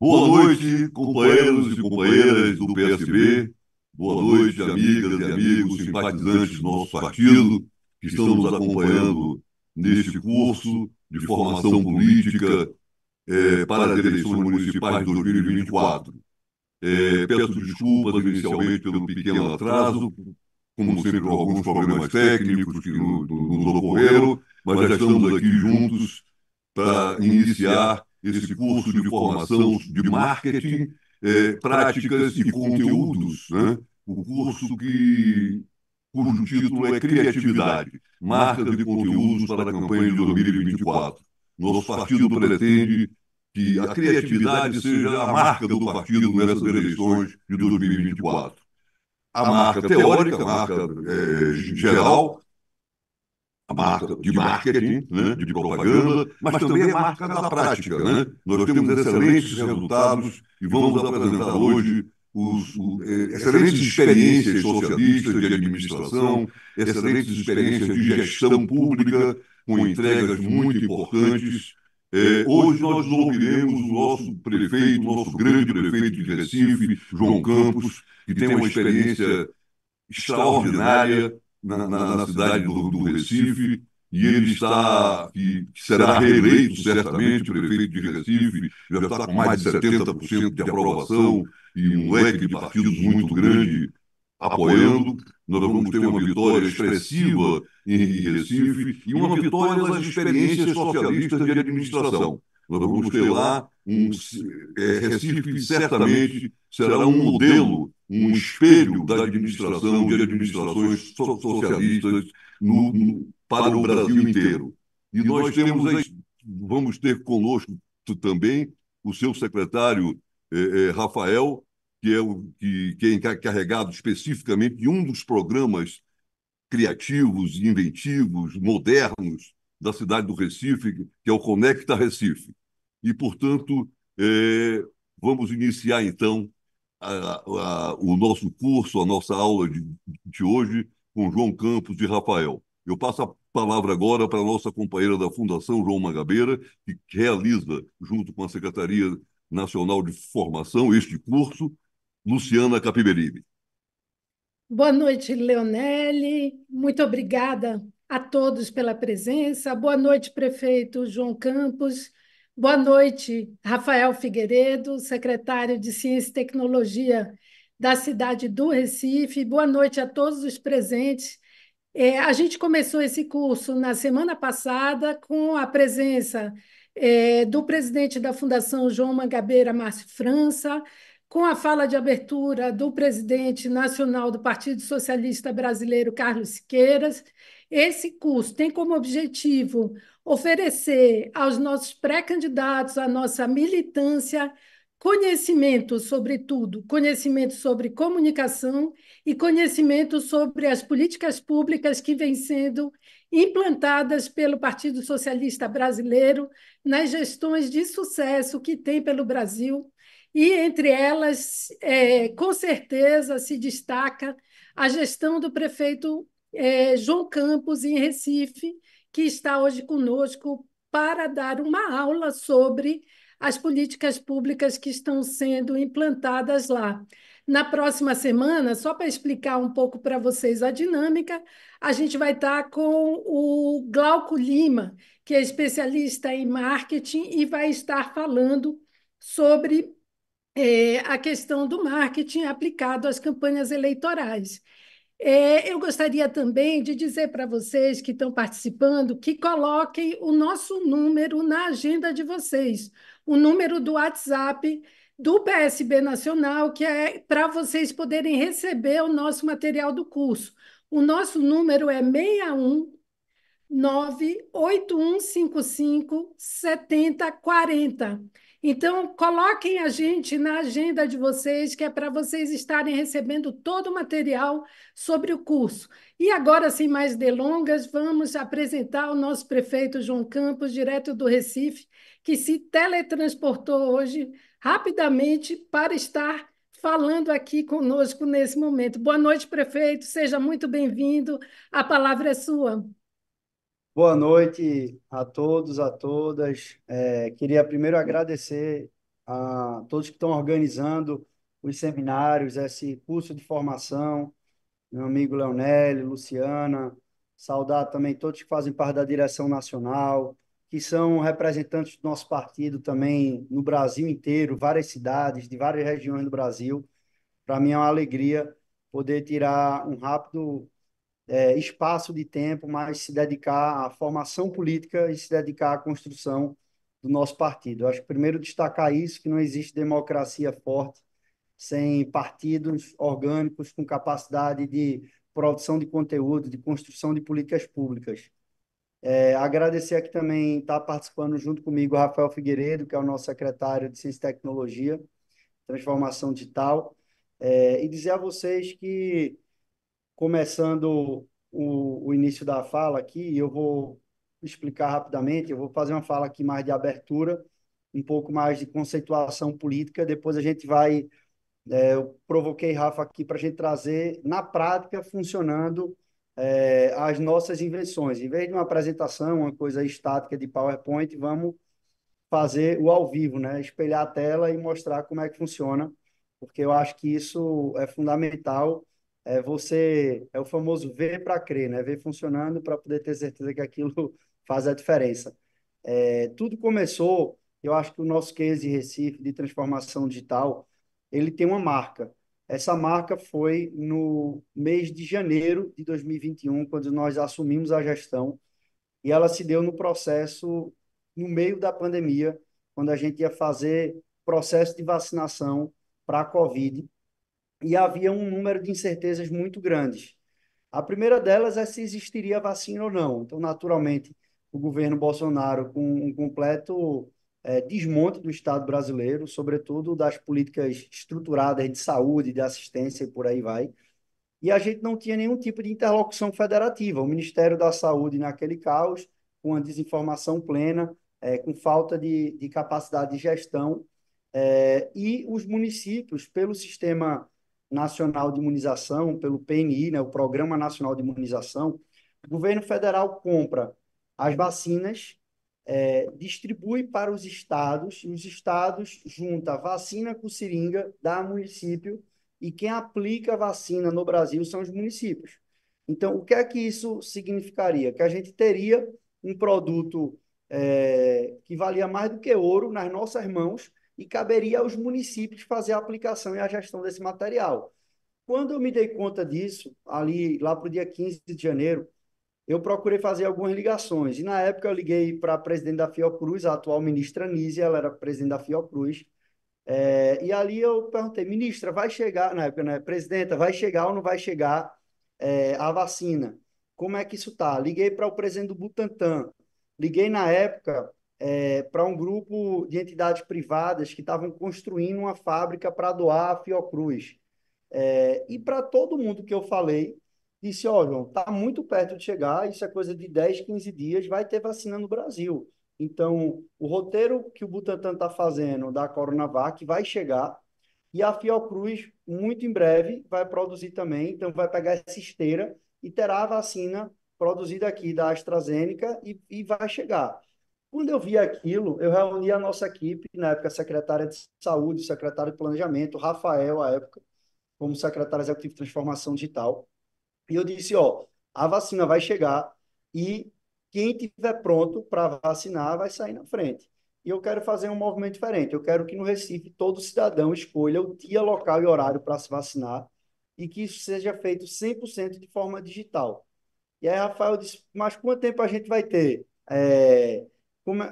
Boa noite, companheiros e companheiras do PSB. Boa noite, amigas e amigos, simpatizantes do nosso partido, que estão nos acompanhando neste curso de formação política é, para as eleições municipais de 2024. É, peço desculpas inicialmente pelo pequeno atraso, como sempre, alguns problemas técnicos que nos, nos ocorreram, mas já estamos aqui juntos para iniciar esse curso de formação de marketing, é, é, práticas e conteúdos. Né? né? O curso que, cujo título é, é Criatividade, marca de Conteúdos para a Campanha de 2024. Nosso partido pretende que a criatividade seja a marca do partido nessas eleições de 2024. A marca teórica, a marca é, é, geral, a marca de marketing, né, né de propaganda, mas também a marca da prática. Né? né? Nós temos excelentes resultados e vamos apresentar hoje os, eh, excelentes experiências socialistas de administração, excelentes experiências de gestão pública, com entregas muito importantes. É, eh, hoje nós ouviremos o nosso prefeito, o nosso grande prefeito de Recife, João Campos, que tem uma experiência extraordinária na, na, na cidade do, do, Recife, e ele está, que, que, será reeleito certamente, prefeito de Recife, já está com mais de 70% de aprovação e um leque de partidos muito grande apoiando. Nós vamos ter uma vitória expressiva em Recife e uma vitória nas experiências socialistas de administração. Nós vamos ter lá um é, Recife certamente será um modelo um espelho da administração de administrações socialistas no, no, para o Brasil inteiro. E nós temos, vamos ter conosco também o seu secretário é, é, Rafael, que é, o, que, que é encarregado especificamente de um dos programas criativos, inventivos, modernos da cidade do Recife, que é o Conecta Recife. E, portanto, é, vamos iniciar então a, a, o nosso curso, a nossa aula de, de hoje com João Campos e Rafael. Eu passo a palavra agora para a nossa companheira da Fundação João Magabeira, que realiza, junto com a Secretaria Nacional de Formação, este curso, Luciana Capiberibe. Boa noite, Leonelli. Muito obrigada a todos pela presença. Boa noite, prefeito João Campos. Boa noite, Rafael Figueiredo, secretário de Ciência e Tecnologia da cidade do Recife. Boa noite a todos os presentes. É, a gente começou esse curso na semana passada com a presença é, do presidente da Fundação João Mangabeira Márcio França, com a fala de abertura do presidente nacional do Partido Socialista Brasileiro, Carlos Siqueiras. Esse curso tem como objetivo oferecer aos nossos pré-candidatos, à nossa militância, conhecimento sobretudo conhecimento sobre comunicação e conhecimento sobre as políticas públicas que vêm sendo implantadas pelo Partido Socialista Brasileiro nas gestões de sucesso que tem pelo Brasil. E entre elas, é, com certeza, se destaca a gestão do prefeito é, João Campos, em Recife, que está hoje conosco para dar uma aula sobre as políticas públicas que estão sendo implantadas lá. Na próxima semana, só para explicar um pouco para vocês a dinâmica, a gente vai estar com o Glauco Lima, que é especialista em marketing e vai estar falando sobre é, a questão do marketing aplicado às campanhas eleitorais. É, eu gostaria também de dizer para vocês que estão participando que coloquem o nosso número na agenda de vocês, o número do WhatsApp do PSB Nacional, que é para vocês poderem receber o nosso material do curso. O nosso número é 61 98155 7040. Então, coloquem a gente na agenda de vocês, que é para vocês estarem recebendo todo o material sobre o curso. E agora, sem mais delongas, vamos apresentar o nosso prefeito João Campos, direto do Recife, que se teletransportou hoje rapidamente para estar falando aqui conosco nesse momento. Boa noite, prefeito, seja muito bem-vindo. A palavra é sua. Boa noite a todos, a todas. É, queria primeiro agradecer a todos que estão organizando os seminários, esse curso de formação, meu amigo Leonel, Luciana, saudar também todos que fazem parte da direção nacional, que são representantes do nosso partido também no Brasil inteiro, várias cidades, de várias regiões do Brasil. Para mim é uma alegria poder tirar um rápido é, espaço de tempo, mas se dedicar à formação política e se dedicar à construção do nosso partido. Eu acho que primeiro destacar isso, que não existe democracia forte sem partidos orgânicos com capacidade de produção de conteúdo, de construção de políticas públicas. É, agradecer aqui também estar tá participando junto comigo o Rafael Figueiredo, que é o nosso secretário de Ciência e Tecnologia, Transformação Digital, é, e dizer a vocês que começando o, o início da fala aqui, eu vou explicar rapidamente, eu vou fazer uma fala aqui mais de abertura, um pouco mais de conceituação política, depois a gente vai. É, eu provoquei Rafa aqui para a gente trazer, na prática, funcionando é, as nossas invenções. Em vez de uma apresentação, uma coisa estática de PowerPoint, vamos fazer o ao vivo, né? espelhar a tela e mostrar como é que funciona, porque eu acho que isso é fundamental é você é o famoso ver para crer, né? Ver funcionando para poder ter certeza que aquilo faz a diferença. É, tudo começou, eu acho que o nosso case de Recife de transformação digital, ele tem uma marca. Essa marca foi no mês de janeiro de 2021, quando nós assumimos a gestão, e ela se deu no processo no meio da pandemia, quando a gente ia fazer processo de vacinação para a COVID e havia um número de incertezas muito grandes. A primeira delas é se existiria vacina ou não. Então, naturalmente, o governo Bolsonaro, com um completo é, desmonte do Estado brasileiro, sobretudo das políticas estruturadas de saúde, de assistência e por aí vai, e a gente não tinha nenhum tipo de interlocução federativa. O Ministério da Saúde naquele caos, com a desinformação plena, é, com falta de, de, capacidade de gestão, é, e os municípios, pelo sistema Nacional de Imunização, pelo PNI, né, o Programa Nacional de Imunização, o governo federal compra as vacinas, é, distribui para os estados, e os estados junta vacina com seringa, dá ao município, e quem aplica a vacina no Brasil são os municípios. Então, o que é que isso significaria? Que a gente teria um produto é, que valia mais do que ouro nas nossas mãos, e caberia aos municípios fazer a aplicação e a gestão desse material. Quando eu me dei conta disso, ali lá para o dia 15 de janeiro, eu procurei fazer algumas ligações. E na época eu liguei para a presidente da Fiocruz, a atual ministra Nízia, ela era presidente da Fiocruz. É, e ali eu perguntei, ministra, vai chegar, na época, né, presidenta, vai chegar ou não vai chegar é, a vacina? Como é que isso está? Liguei para o presidente do Butantan. Liguei na época é, para um grupo de entidades privadas que estavam construindo uma fábrica para doar a Fiocruz. É, e para todo mundo que eu falei, disse: Ó, oh, João, está muito perto de chegar, isso é coisa de 10, 15 dias, vai ter vacina no Brasil. Então, o roteiro que o Butantan está fazendo da Coronavac vai chegar, e a Fiocruz, muito em breve, vai produzir também, então vai pegar essa esteira e terá a vacina produzida aqui da AstraZeneca e, e vai chegar. Quando eu vi aquilo, eu reuni a nossa equipe, na época, secretária de Saúde, secretária de Planejamento, Rafael, à época, como secretário executivo de Transformação Digital. E eu disse: ó, a vacina vai chegar e quem tiver pronto para vacinar vai sair na frente. E eu quero fazer um movimento diferente. Eu quero que no Recife todo cidadão escolha o dia, local e horário para se vacinar e que isso seja feito 100% de forma digital. E aí, Rafael disse: mas quanto tempo a gente vai ter? É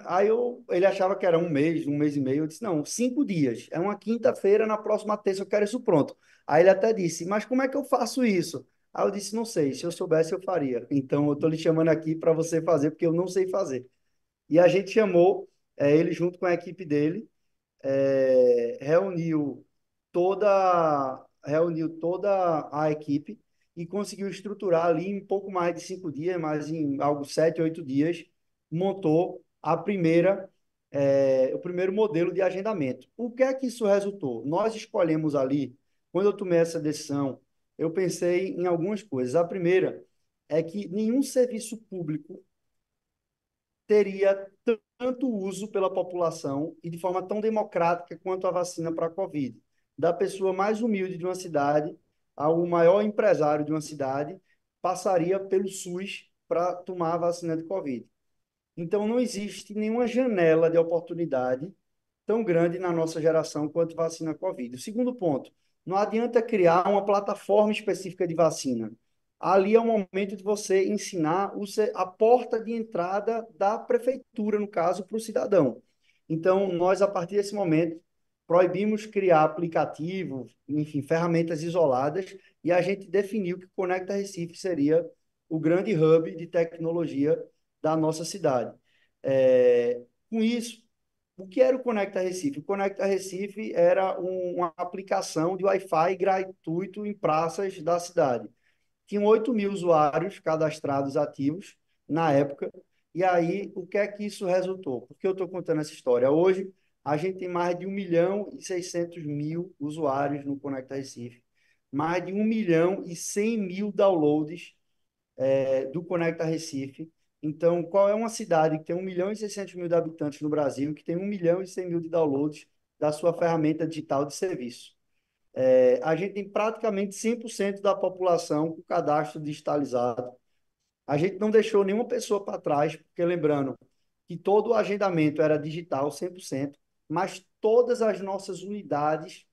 Aí eu, ele achava que era um mês, um mês e meio. Eu disse, não, cinco dias. É uma quinta-feira, na próxima terça eu quero isso pronto. Aí ele até disse, mas como é que eu faço isso? Aí eu disse, não sei, se eu soubesse eu faria. Então eu estou lhe chamando aqui para você fazer, porque eu não sei fazer. E a gente chamou é, ele junto com a equipe dele, é, reuniu toda reuniu toda a equipe e conseguiu estruturar ali em pouco mais de cinco dias, mais em algo sete, oito dias, montou a primeira, é, o primeiro modelo de agendamento. O que é que isso resultou? Nós escolhemos ali, quando eu tomei essa decisão, eu pensei em algumas coisas. A primeira é que nenhum serviço público teria tanto uso pela população e de forma tão democrática quanto a vacina para a Covid. Da pessoa mais humilde de uma cidade ao maior empresário de uma cidade, passaria pelo SUS para tomar a vacina de Covid. Então, não existe nenhuma janela de oportunidade tão grande na nossa geração quanto vacina Covid. O segundo ponto, não adianta criar uma plataforma específica de vacina. Ali é o momento de você ensinar a porta de entrada da prefeitura, no caso, para o cidadão. Então, nós, a partir desse momento, proibimos criar aplicativo, enfim, ferramentas isoladas, e a gente definiu que Conecta Recife seria o grande hub de tecnologia da nossa cidade. É, com isso, o que era o Conecta Recife? O Conecta Recife era um, uma aplicação de Wi-Fi gratuito em praças da cidade. Tinham 8 mil usuários cadastrados ativos na época. E aí, o que é que isso resultou? Por que eu estou contando essa história? Hoje, a gente tem mais de 1 milhão e 600 mil usuários no Conecta Recife, mais de 1 milhão e 100 mil downloads é, do Conecta Recife então, qual é uma cidade que tem 1 milhão e 600 mil de habitantes no Brasil que tem 1 milhão e 100 mil de downloads da sua ferramenta digital de serviço? É, a gente tem praticamente 100% da população com cadastro digitalizado. A gente não deixou nenhuma pessoa para trás, porque lembrando que todo o agendamento era digital, 100%, mas todas as nossas unidades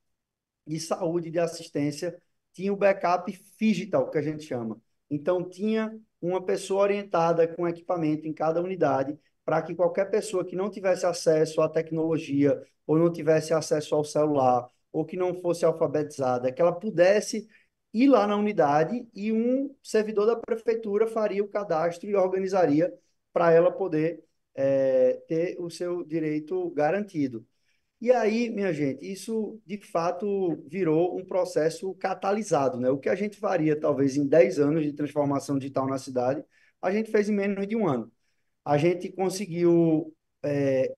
de saúde e de assistência tinham o backup digital, que a gente chama. Então, tinha uma pessoa orientada com equipamento em cada unidade, para que qualquer pessoa que não tivesse acesso à tecnologia, ou não tivesse acesso ao celular, ou que não fosse alfabetizada, que ela pudesse ir lá na unidade e um servidor da prefeitura faria o cadastro e organizaria para ela poder é, ter o seu direito garantido. E aí, minha gente, isso de fato virou um processo catalisado, né? O que a gente faria talvez em 10 anos de transformação digital na cidade, a gente fez em menos de um ano. A gente conseguiu é,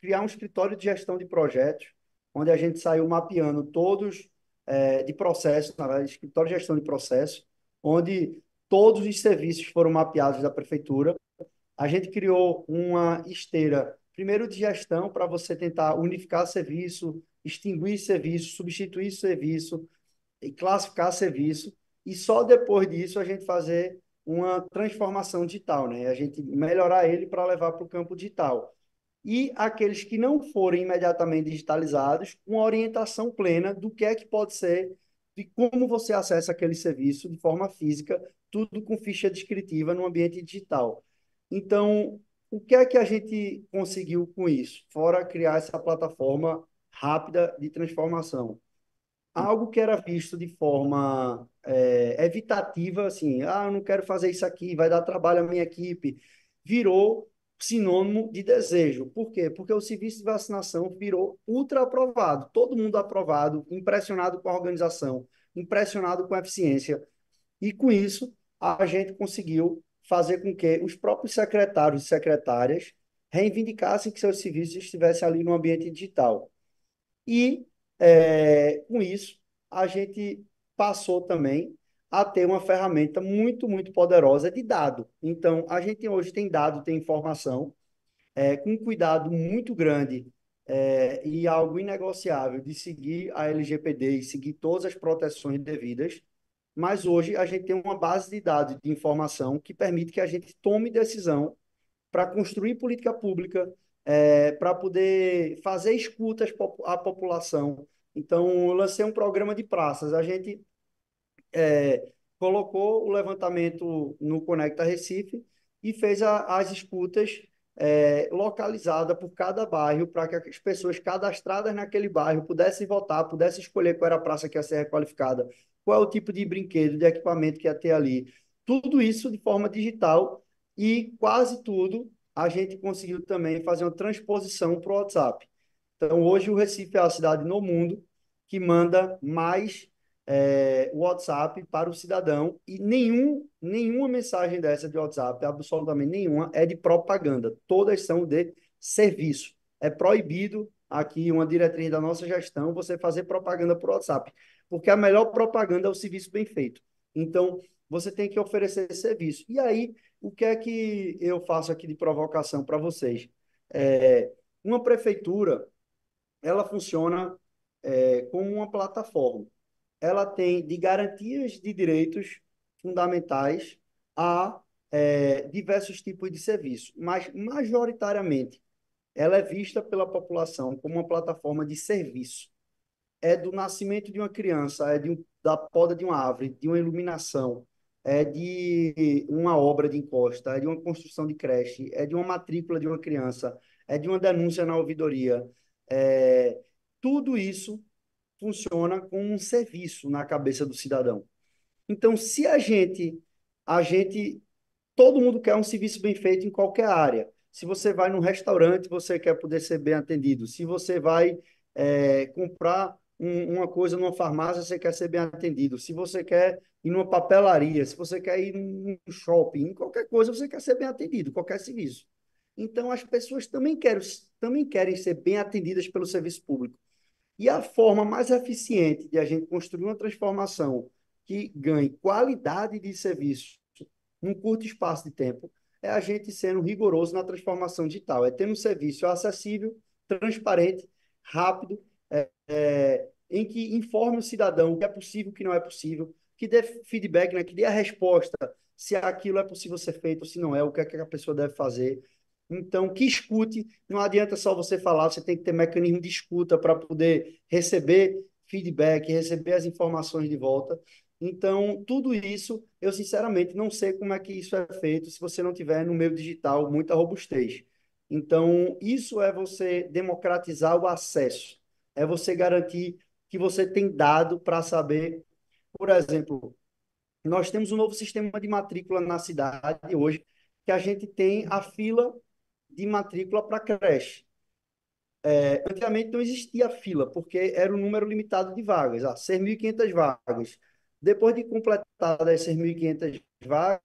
criar um escritório de gestão de projetos, onde a gente saiu mapeando todos é, de processos, na verdade, escritório de gestão de processos, onde todos os serviços foram mapeados da prefeitura. A gente criou uma esteira primeiro de gestão para você tentar unificar serviço, extinguir serviço, substituir serviço e classificar serviço. E só depois disso a gente fazer uma transformação digital, né? A gente melhorar ele para levar para o campo digital. E aqueles que não forem imediatamente digitalizados, uma orientação plena do que é que pode ser, de como você acessa aquele serviço de forma física, tudo com ficha descritiva no ambiente digital. Então, o que é que a gente conseguiu com isso? Fora criar essa plataforma rápida de transformação. Algo que era visto de forma é, evitativa, assim, ah, eu não quero fazer isso aqui, vai dar trabalho à minha equipe, virou sinônimo de desejo. Por quê? Porque o serviço de vacinação virou ultra aprovado, todo mundo aprovado, impressionado com a organização, impressionado com a eficiência. E com isso, a gente conseguiu fazer com que os próprios secretários e secretárias reivindicassem que seus serviços estivessem ali no ambiente digital. E, é, com isso, a gente passou também a ter uma ferramenta muito, muito poderosa de dado. Então, a gente hoje tem dado, tem informação, é, com um cuidado muito grande é, e algo inegociável de seguir a LGPD e seguir todas as proteções devidas, mas hoje a gente tem uma base de dados, de informação, que permite que a gente tome decisão para construir política pública, é, para poder fazer escutas à população. Então, eu lancei um programa de praças. A gente é, colocou o levantamento no Conecta Recife e fez a, as escutas é, localizada por cada bairro, para que as pessoas cadastradas naquele bairro pudessem votar, pudessem escolher qual era a praça que ia ser requalificada, qual é o tipo de brinquedo, de equipamento que ia ter ali. Tudo isso de forma digital e quase tudo a gente conseguiu também fazer uma transposição para o WhatsApp. Então, hoje o Recife é a cidade no mundo que manda mais é, WhatsApp para o cidadão e nenhum, nenhuma mensagem dessa de WhatsApp, absolutamente nenhuma, é de propaganda. Todas são de serviço. É proibido aqui uma diretriz da nossa gestão você fazer propaganda o WhatsApp. Porque a melhor propaganda é o serviço bem feito. Então, você tem que oferecer serviço. E aí, o que é que eu faço aqui de provocação para vocês? É, uma prefeitura, ela funciona é, como uma plataforma. Ela tem de garantias de direitos fundamentais a é, diversos tipos de serviço, mas majoritariamente ela é vista pela população como uma plataforma de serviço é do nascimento de uma criança, é de, da poda de uma árvore, de uma iluminação, é de uma obra de encosta, é de uma construção de creche, é de uma matrícula de uma criança, é de uma denúncia na ouvidoria. É, tudo isso funciona como um serviço na cabeça do cidadão. Então, se a gente, a gente, todo mundo quer um serviço bem feito em qualquer área. Se você vai num restaurante, você quer poder ser bem atendido. Se você vai é, comprar um, uma coisa numa farmácia, você quer ser bem atendido. Se você quer ir numa papelaria, se você quer ir num shopping, em qualquer coisa, você quer ser bem atendido, qualquer serviço. Então, as pessoas também querem, também querem ser bem atendidas pelo serviço público. E a forma mais eficiente de a gente construir uma transformação que ganhe qualidade de serviço num curto espaço de tempo é a gente sendo rigoroso na transformação digital. É ter um serviço acessível, transparente, rápido é, é, em que informe o cidadão o que é possível, o que não é possível, que dê feedback, né, que dê a resposta se aquilo é possível ser feito, se não é, o que, é que a pessoa deve fazer. Então, que escute, não adianta só você falar, você tem que ter mecanismo de escuta para poder receber feedback, receber as informações de volta. Então, tudo isso, eu sinceramente não sei como é que isso é feito se você não tiver no meio digital muita robustez. Então, isso é você democratizar o acesso é você garantir que você tem dado para saber, por exemplo, nós temos um novo sistema de matrícula na cidade hoje, que a gente tem a fila de matrícula para creche. É, antigamente não existia fila, porque era um número limitado de vagas, 6.500 ah, vagas. Depois de completadas 6.500 vagas,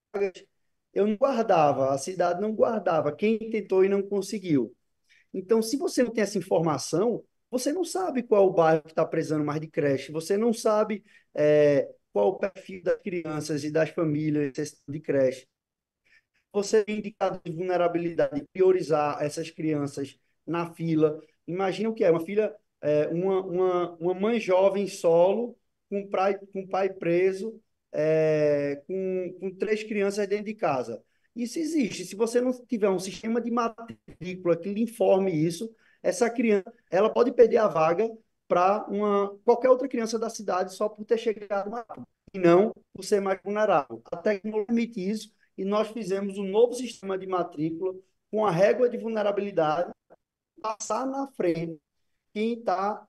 eu não guardava, a cidade não guardava, quem tentou e não conseguiu. Então, se você não tem essa informação, você não sabe qual o bairro que está precisando mais de creche, você não sabe é, qual o perfil das crianças e das famílias de creche. Você tem indicado de vulnerabilidade, priorizar essas crianças na fila. Imagina o que é uma filha, é, uma, uma, uma mãe jovem solo, com pai, com pai preso, é, com, com três crianças dentro de casa. Isso existe. Se você não tiver um sistema de matrícula que lhe informe isso, essa criança ela pode perder a vaga para uma qualquer outra criança da cidade só por ter chegado mais e não por ser mais vulnerável. A tecnologia permite isso e nós fizemos um novo sistema de matrícula com a régua de vulnerabilidade passar na frente quem está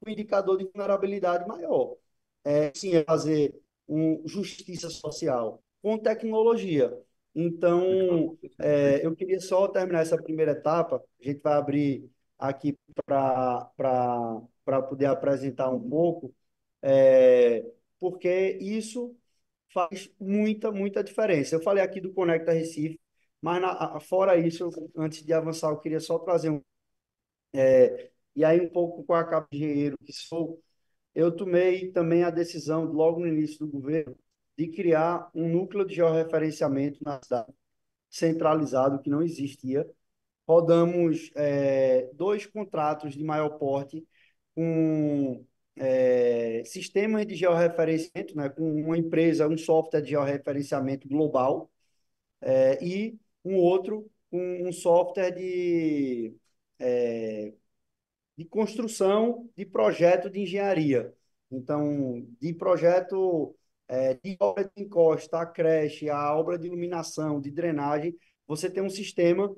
com indicador de vulnerabilidade maior. É, sim, é fazer um, justiça social com tecnologia. Então, é, eu queria só terminar essa primeira etapa. A gente vai abrir aqui para poder apresentar um pouco, é, porque isso faz muita, muita diferença. Eu falei aqui do Conecta Recife, mas na, fora isso, antes de avançar, eu queria só trazer um. É, e aí, um pouco com a capa de engenheiro que sou, eu tomei também a decisão, logo no início do governo, de criar um núcleo de georreferenciamento na cidade, centralizado, que não existia, rodamos é, dois contratos de maior porte com é, sistemas de georreferenciamento, né, com uma empresa, um software de georreferenciamento global é, e um outro com um software de, é, de construção de projeto de engenharia. Então, de projeto é, de obra de encosta, a creche, a obra de iluminação, de drenagem, você tem um sistema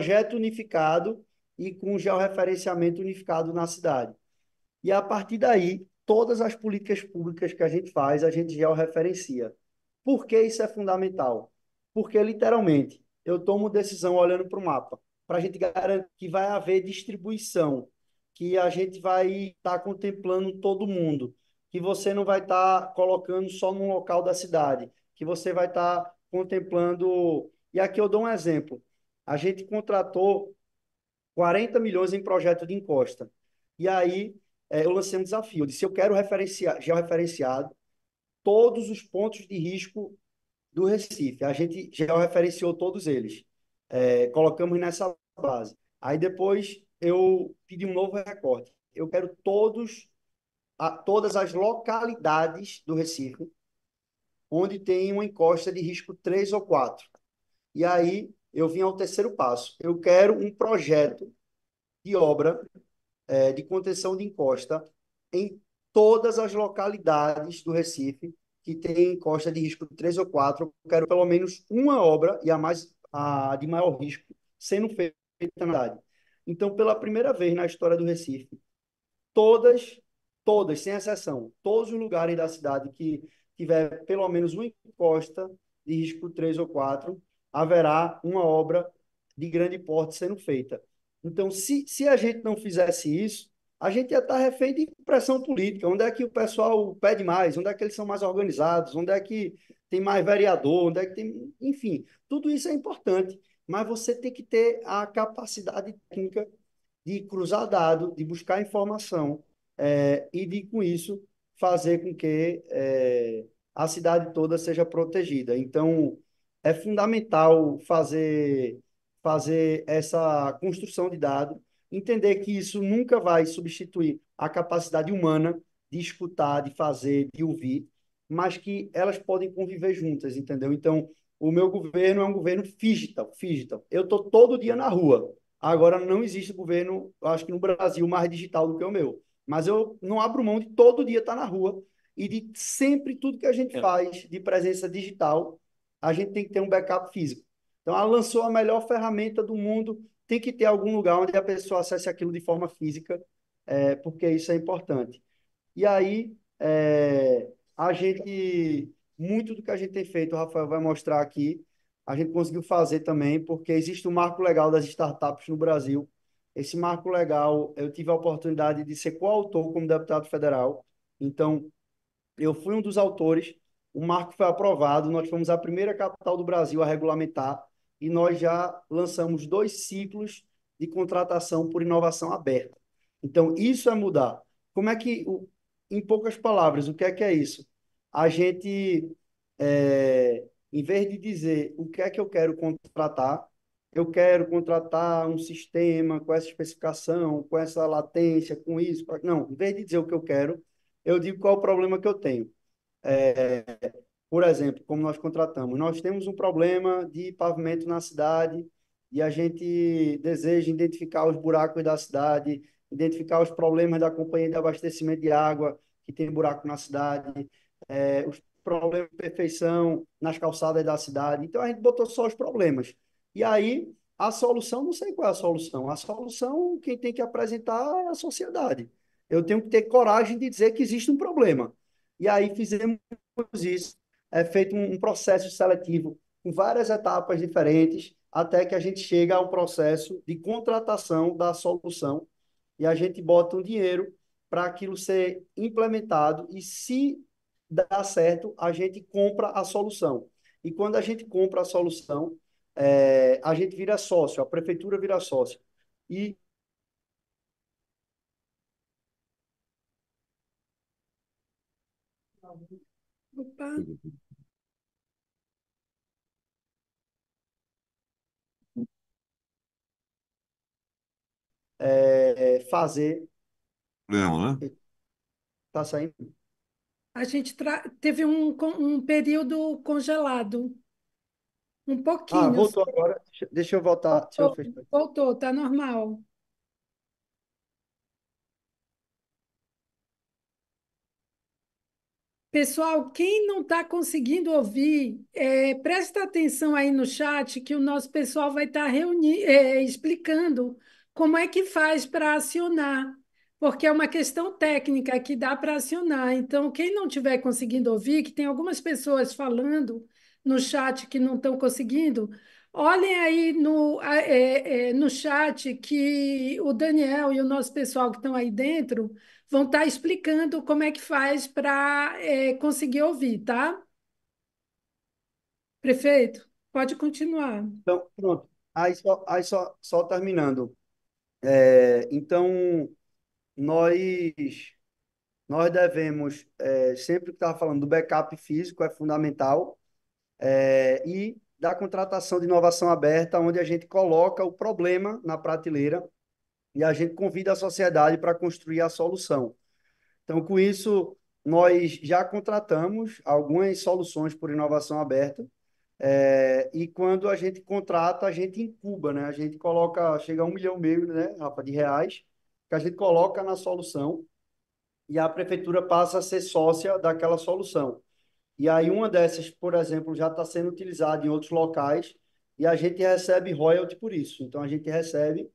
projeto unificado e com georreferenciamento unificado na cidade. E a partir daí, todas as políticas públicas que a gente faz, a gente georreferencia. Por que isso é fundamental? Porque, literalmente, eu tomo decisão olhando para o mapa, para a gente garantir que vai haver distribuição, que a gente vai estar tá contemplando todo mundo, que você não vai estar tá colocando só num local da cidade, que você vai estar tá contemplando. E aqui eu dou um exemplo a gente contratou 40 milhões em projeto de encosta. E aí é, eu lancei um desafio. Eu disse, eu quero referenciar, referenciado todos os pontos de risco do Recife. A gente georreferenciou todos eles. É, colocamos nessa base. Aí depois eu pedi um novo recorte. Eu quero todos a, todas as localidades do Recife onde tem uma encosta de risco 3 ou 4. E aí eu vim ao terceiro passo. Eu quero um projeto de obra é, de contenção de encosta em todas as localidades do Recife que tem encosta de risco 3 ou 4. Eu quero pelo menos uma obra e a mais a de maior risco sendo feita na cidade. Então, pela primeira vez na história do Recife, todas, todas, sem exceção, todos os lugares da cidade que tiver pelo menos uma encosta de risco 3 ou 4, haverá uma obra de grande porte sendo feita. Então, se, se a gente não fizesse isso, a gente ia estar refém de pressão política. Onde é que o pessoal pede mais? Onde é que eles são mais organizados? Onde é que tem mais vereador? Onde é que tem. Enfim, tudo isso é importante, mas você tem que ter a capacidade técnica de cruzar dado, de buscar informação é, e de, com isso, fazer com que é, a cidade toda seja protegida. Então, é fundamental fazer, fazer essa construção de dados, entender que isso nunca vai substituir a capacidade humana de escutar, de fazer, de ouvir, mas que elas podem conviver juntas, entendeu? Então, o meu governo é um governo digital, digital. Eu estou todo dia na rua. Agora, não existe governo, acho que no Brasil, mais digital do que o meu. Mas eu não abro mão de todo dia estar tá na rua e de sempre tudo que a gente é. faz de presença digital a gente tem que ter um backup físico. Então, ela lançou é a melhor ferramenta do mundo, tem que ter algum lugar onde a pessoa acesse aquilo de forma física, é, porque isso é importante. E aí, é, a gente, muito do que a gente tem feito, o Rafael vai mostrar aqui, a gente conseguiu fazer também, porque existe um marco legal das startups no Brasil. Esse marco legal, eu tive a oportunidade de ser coautor como deputado federal. Então, eu fui um dos autores o marco foi aprovado, nós fomos a primeira capital do Brasil a regulamentar e nós já lançamos dois ciclos de contratação por inovação aberta. Então, isso é mudar. Como é que, em poucas palavras, o que é que é isso? A gente, é, em vez de dizer o que é que eu quero contratar, eu quero contratar um sistema com essa especificação, com essa latência, com isso. Com... Não, em vez de dizer o que eu quero, eu digo qual é o problema que eu tenho. É, por exemplo, como nós contratamos, nós temos um problema de pavimento na cidade e a gente deseja identificar os buracos da cidade, identificar os problemas da companhia de abastecimento de água, que tem buraco na cidade, é, os problemas de perfeição nas calçadas da cidade. Então, a gente botou só os problemas. E aí, a solução, não sei qual é a solução. A solução, quem tem que apresentar é a sociedade. Eu tenho que ter coragem de dizer que existe um problema. E aí fizemos isso, é feito um, processo seletivo com várias etapas diferentes, até que a gente chega ao processo de contratação da solução e a gente bota um dinheiro para aquilo ser implementado e se dá certo, a gente compra a solução. E quando a gente compra a solução, é, a gente vira sócio, a prefeitura vira sócio. E Opa. É, fazer. Não, né? Tá saindo? A gente tra- teve um, um período congelado, um Ah, pouquinho. voltou agora. Deixa eu voltar. Deixa eu voltou, tá normal. Pessoal, quem não está conseguindo ouvir, é, presta atenção aí no chat que o nosso pessoal vai estar tá é, explicando como é que faz para acionar, porque é uma questão técnica que dá para acionar. Então, quem não estiver conseguindo ouvir, que tem algumas pessoas falando no chat que não estão conseguindo, Olhem aí no, é, é, no chat que o Daniel e o nosso pessoal que estão aí dentro vão estar tá explicando como é que faz para é, conseguir ouvir, tá? Prefeito, pode continuar. Então, pronto. Aí só, aí só, só terminando. É, então, nós, nós devemos, é, sempre que estava falando do backup físico, é fundamental. É, e da contratação de inovação aberta, onde a gente coloca o problema na prateleira e a gente convida a sociedade para construir a solução. Então, com isso, nós já contratamos algumas soluções por inovação aberta. É, e quando a gente contrata, a gente incuba, né? A gente coloca, chega a um milhão e meio, né, Rafa, de reais, que a gente coloca na solução e a prefeitura passa a ser sócia daquela solução. E aí uma dessas, por exemplo, já está sendo utilizada em outros locais e a gente recebe royalty por isso. Então a gente recebe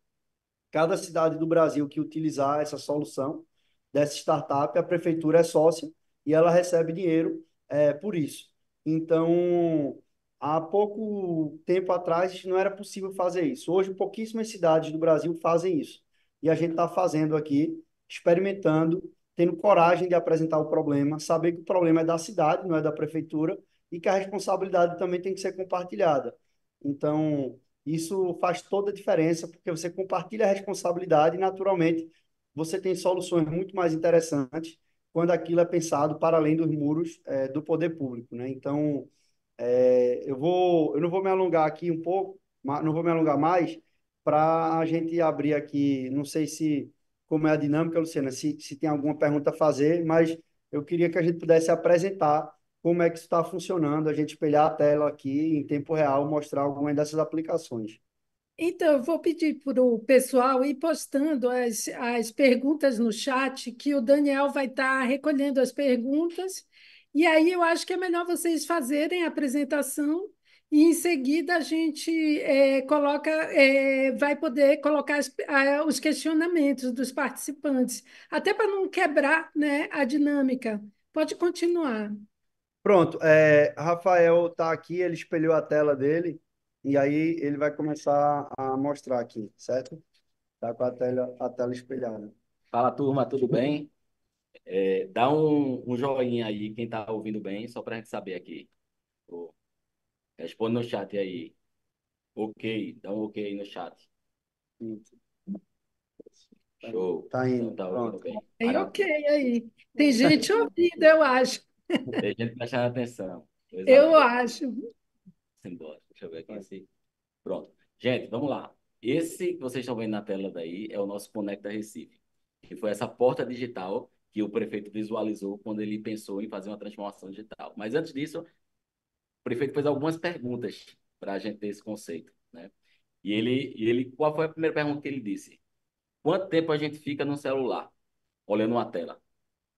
cada cidade do Brasil que utilizar essa solução dessa startup, a prefeitura é sócia e ela recebe dinheiro é, por isso. Então há pouco tempo atrás não era possível fazer isso. Hoje pouquíssimas cidades do Brasil fazem isso e a gente está fazendo aqui, experimentando tendo coragem de apresentar o problema, saber que o problema é da cidade, não é da prefeitura, e que a responsabilidade também tem que ser compartilhada. Então, isso faz toda a diferença, porque você compartilha a responsabilidade e, naturalmente, você tem soluções muito mais interessantes quando aquilo é pensado para além dos muros é, do poder público. Né? Então, é, eu, vou, eu não vou me alongar aqui um pouco, não vou me alongar mais, para a gente abrir aqui, não sei se como é a dinâmica, Luciana, se, se tem alguma pergunta a fazer, mas eu queria que a gente pudesse apresentar como é que está funcionando, a gente espelhar a tela aqui em tempo real, mostrar algumas dessas aplicações. Então, eu vou pedir para o pessoal ir postando as, as perguntas no chat, que o Daniel vai estar tá recolhendo as perguntas. E aí eu acho que é melhor vocês fazerem a apresentação e em seguida a gente é, coloca, é, vai poder colocar as, a, ah, os questionamentos dos participantes, até para não quebrar né, a dinâmica. Pode continuar. Pronto, é, Rafael está aqui, ele espelhou a tela dele e aí ele vai começar a mostrar aqui, certo? Está com a tela, a tela espelhada. Fala turma, tudo bem? É, dá um, um, joinha aí, quem está ouvindo bem, só para a gente saber aqui. Responde no chat aí. Ok, dá um ok aí no chat. Show. Tá indo. Então tá ouvindo bem. Tem ok aí. Tem gente ouvindo, eu acho. Tem gente prestando atenção. Eu é. acho. Simbora. Deixa eu ver aqui assim. Pronto. Gente, vamos lá. Esse que vocês estão vendo na tela daí é o nosso Conecta Recife, que foi essa porta digital que o prefeito visualizou quando ele pensou em fazer uma transformação digital. Mas antes disso, prefeito fez algumas perguntas para a gente ter esse conceito, né? E ele, ele, qual foi a primeira pergunta que ele disse? Quanto tempo a gente fica no celular, olhando uma tela?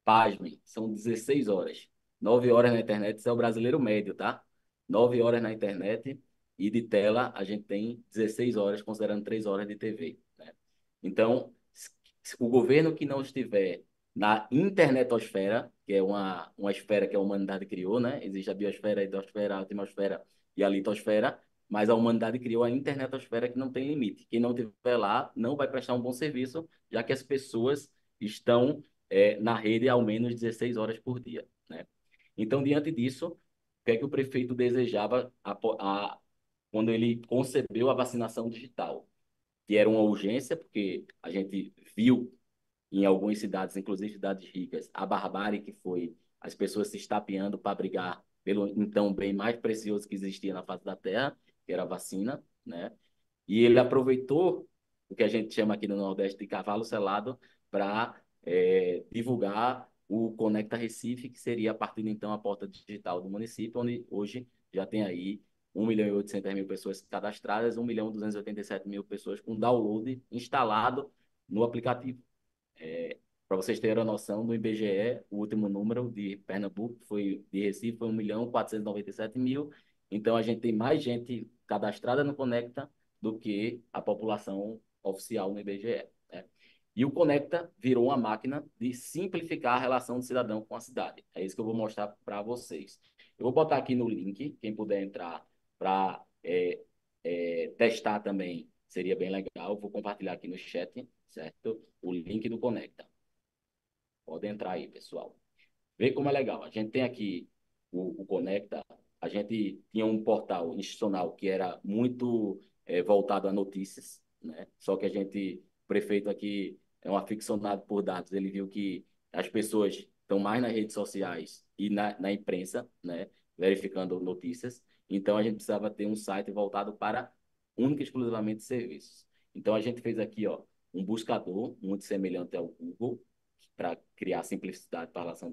Pasmem, são 16 horas. 9 horas na internet, isso é o brasileiro médio, tá? 9 horas na internet e de tela a gente tem 16 horas, considerando 3 horas de TV. Né? Então, o governo que não estiver na internetosfera, que é uma, uma esfera que a humanidade criou, né? Existe a biosfera, a hidrosfera, a atmosfera e a litosfera, mas a humanidade criou a internetosfera que não tem limite. Quem não estiver lá não vai prestar um bom serviço, já que as pessoas estão é, na rede ao menos 16 horas por dia, né? Então, diante disso, o que é que o prefeito desejava a, a, quando ele concebeu a vacinação digital? Que era uma urgência, porque a gente viu em algumas cidades, inclusive cidades ricas, a barbárie que foi as pessoas se estapeando para brigar pelo então bem mais precioso que existia na face da Terra, que era a vacina, né? E ele aproveitou o que a gente chama aqui no Nordeste de cavalo selado para é, divulgar o Conecta Recife, que seria a partir de então a porta digital do município, onde hoje já tem aí 1 milhão e 800 mil pessoas cadastradas, 1 milhão e 287 mil pessoas com download instalado no aplicativo. É, Para vocês terem a noção, do IBGE, o último número de Pernambuco, foi, de Recife, foi 1 milhão 497 mil. Então, a gente tem mais gente cadastrada no Conecta do que a população oficial no IBGE. Né? E o Conecta virou uma máquina de simplificar a relação do cidadão com a cidade. É isso que eu vou mostrar para vocês. Eu vou botar aqui no link, quem puder entrar para é, é, testar também seria bem legal. Vou compartilhar aqui no chat certo? O link do Conecta. Pode entrar aí, pessoal. Vê como é legal. A gente tem aqui o, o Conecta. A gente tinha um portal institucional que era muito é, voltado a notícias, né? Só que a gente, o prefeito aqui é um aficionado por dados. Ele viu que as pessoas estão mais nas redes sociais e na, na imprensa, né? Verificando notícias. Então, a gente precisava ter um site voltado para única e exclusivamente serviços. Então, a gente fez aqui, ó, um buscador muito semelhante ao Google para criar simplicidade para relação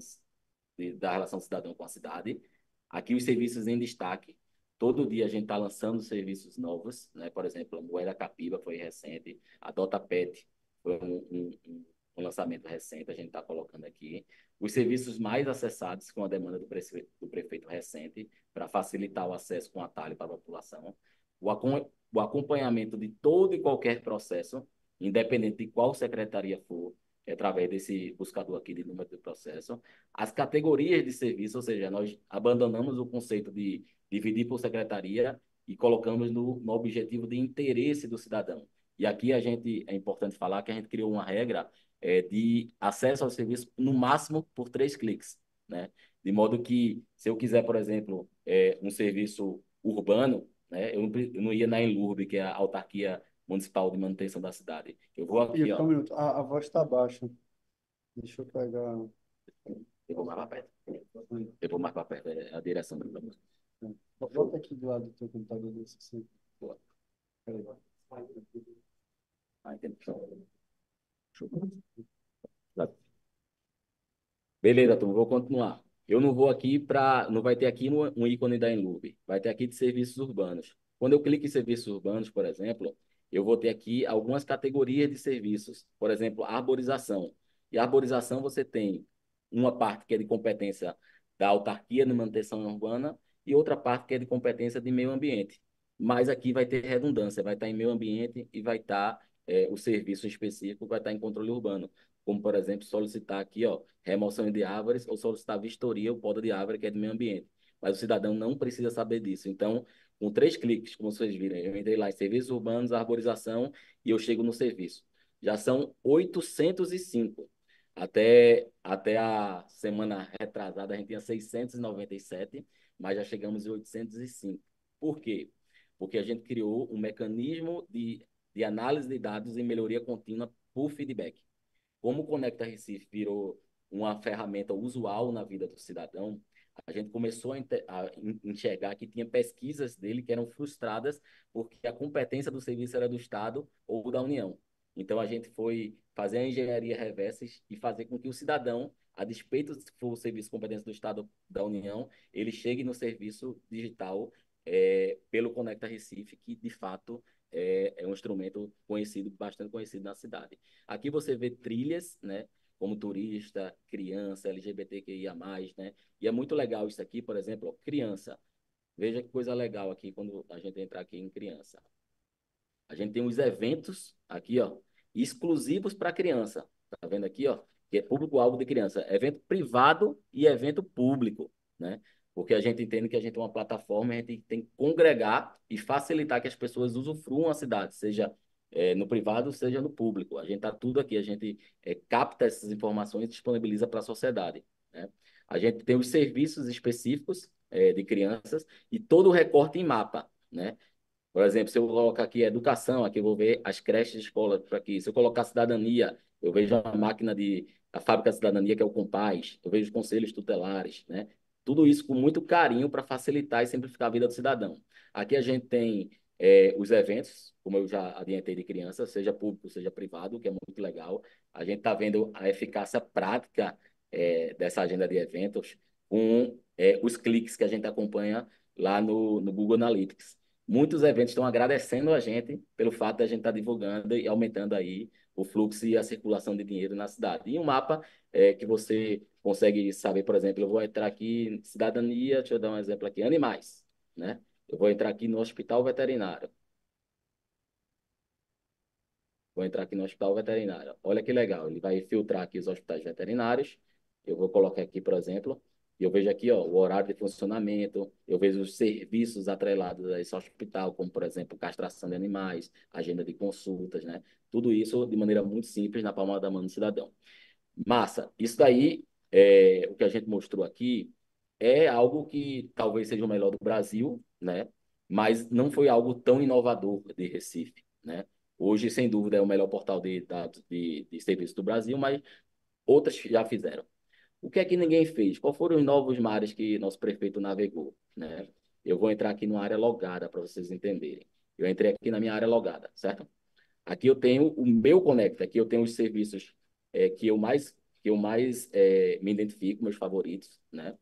de, da relação do cidadão com a cidade. Aqui os serviços em destaque. Todo dia a gente está lançando serviços novos, né? Por exemplo, a Moeda Capiba foi recente, a Dota Pet foi um, um, um um lançamento recente, a gente está colocando aqui. Os serviços mais acessados com a demanda do, prefeito, do prefeito recente, para facilitar o acesso com atalho para a população. O, o acompanhamento de todo e qualquer processo independente de qual secretaria for, é através desse buscador aqui de número de processo, as categorias de serviço, ou seja, nós abandonamos o conceito de dividir por secretaria e colocamos no, no objetivo de interesse do cidadão. E aqui a gente é importante falar que a gente criou uma regra é, de acesso ao serviço no máximo por três cliques, né? De modo que se eu quiser, por exemplo, é, um serviço urbano, né? Eu não, eu não ia na Enlurb, que é a autarquia Municipal de Manutenção da Cidade. Eu vou aqui, ó. Um minuto. A, a voz está baixa. Deixa eu pegar. Eu vou mais para perto. Eu vou mais para perto. É a direção do problema. Volta aqui do lado do teu computador. Desse, assim. Boa. Peraí. Aí ah, tem Beleza, turma, vou continuar. Eu não vou aqui para. Não vai ter aqui um ícone da Enlube. Vai ter aqui de serviços urbanos. Quando eu clico em serviços urbanos, por exemplo, eu vou ter aqui algumas categorias de serviços, por exemplo, arborização. E arborização você tem uma parte que é de competência da autarquia de manutenção urbana e outra parte que é de competência de meio ambiente. Mas aqui vai ter redundância, vai estar em meio ambiente e vai estar é, o serviço específico vai estar em controle urbano, como por exemplo solicitar aqui ó, remoção de árvores ou solicitar vistoria ou poda de árvore que é de meio ambiente. Mas o cidadão não precisa saber disso. Então, com três cliques, como vocês viram. Eu entrei lá em serviços urbanos, arborização e eu chego no serviço. Já são 805. Até, até a semana retrasada a gente tinha 697, mas já chegamos em 805. Por quê? Porque a gente criou um mecanismo de, de análise de dados e melhoria contínua por feedback. Como o Conecta Recife virou uma ferramenta usual na vida do cidadão, a gente começou a, a enxergar que tinha pesquisas dele que eram frustradas porque a competência do serviço era do Estado ou da União. Então, a gente foi fazer a engenharia reversa e fazer com que o cidadão, a despeito se for o serviço competência do Estado da União, ele chegue no serviço digital é, pelo Conecta Recife, que de fato é, é um instrumento conhecido, bastante conhecido na cidade. Aqui você vê trilhas, né? como turista, criança, LGBTQIA+, né? E é muito legal isso aqui, por exemplo, ó, criança. Veja que coisa legal aqui quando a gente entrar aqui em criança. A gente tem os eventos aqui, ó, exclusivos para criança. Tá vendo aqui, ó? Que é público-alvo de criança. Evento privado e evento público, né? Porque a gente entende que a gente é uma plataforma, a gente tem que congregar e facilitar que as pessoas usufruam a cidade, seja é, no privado, seja no público. A gente está tudo aqui, a gente é, capta essas informações e disponibiliza para a sociedade. Né? A gente tem os serviços específicos é, de crianças e todo o recorte em mapa. Né? Por exemplo, se eu colocar aqui educação, aqui eu vou ver as creches de escola para aqui. Se eu colocar cidadania, eu vejo a máquina de a fábrica de cidadania que é o Compaz, eu vejo os conselhos tutelares, né? Tudo isso com muito carinho para facilitar e simplificar a vida do cidadão. Aqui a gente tem é, os eventos, como eu já adiantei de criança, seja público, seja privado, que é muito legal. A gente está vendo a eficácia prática é, dessa agenda de eventos com é, os cliques que a gente acompanha lá no, no Google Analytics. Muitos eventos estão agradecendo a gente pelo fato de a gente estar tá divulgando e aumentando aí o fluxo e a circulação de dinheiro na cidade. E um mapa é, que você consegue saber, por exemplo, eu vou entrar aqui, cidadania, deixa eu dar um exemplo aqui, animais, né? Eu vou entrar aqui no hospital veterinário. Vou entrar aqui no hospital veterinário. Olha que legal, ele vai filtrar aqui os hospitais veterinários. Eu vou colocar aqui, por exemplo, eu vejo aqui ó, o horário de funcionamento, eu vejo os serviços atrelados a esse hospital, como, por exemplo, castração de animais, agenda de consultas, né? Tudo isso de maneira muito simples na palma da mão do cidadão. Massa, isso daí, é, o que a gente mostrou aqui, é algo que talvez seja o melhor do Brasil, né? Mas não foi algo tão inovador de Recife, né? Hoje, sem dúvida, é o melhor portal de dados de, de serviços do Brasil, mas outras já fizeram. O que é que ninguém fez? Quais foram os novos mares que nosso prefeito navegou, né? Eu vou entrar aqui numa área logada para vocês entenderem. Eu entrei aqui na minha área logada, certo? Aqui eu tenho o meu Conecta, aqui eu tenho os serviços é, que eu mais, que eu mais é, me identifico, meus favoritos, né?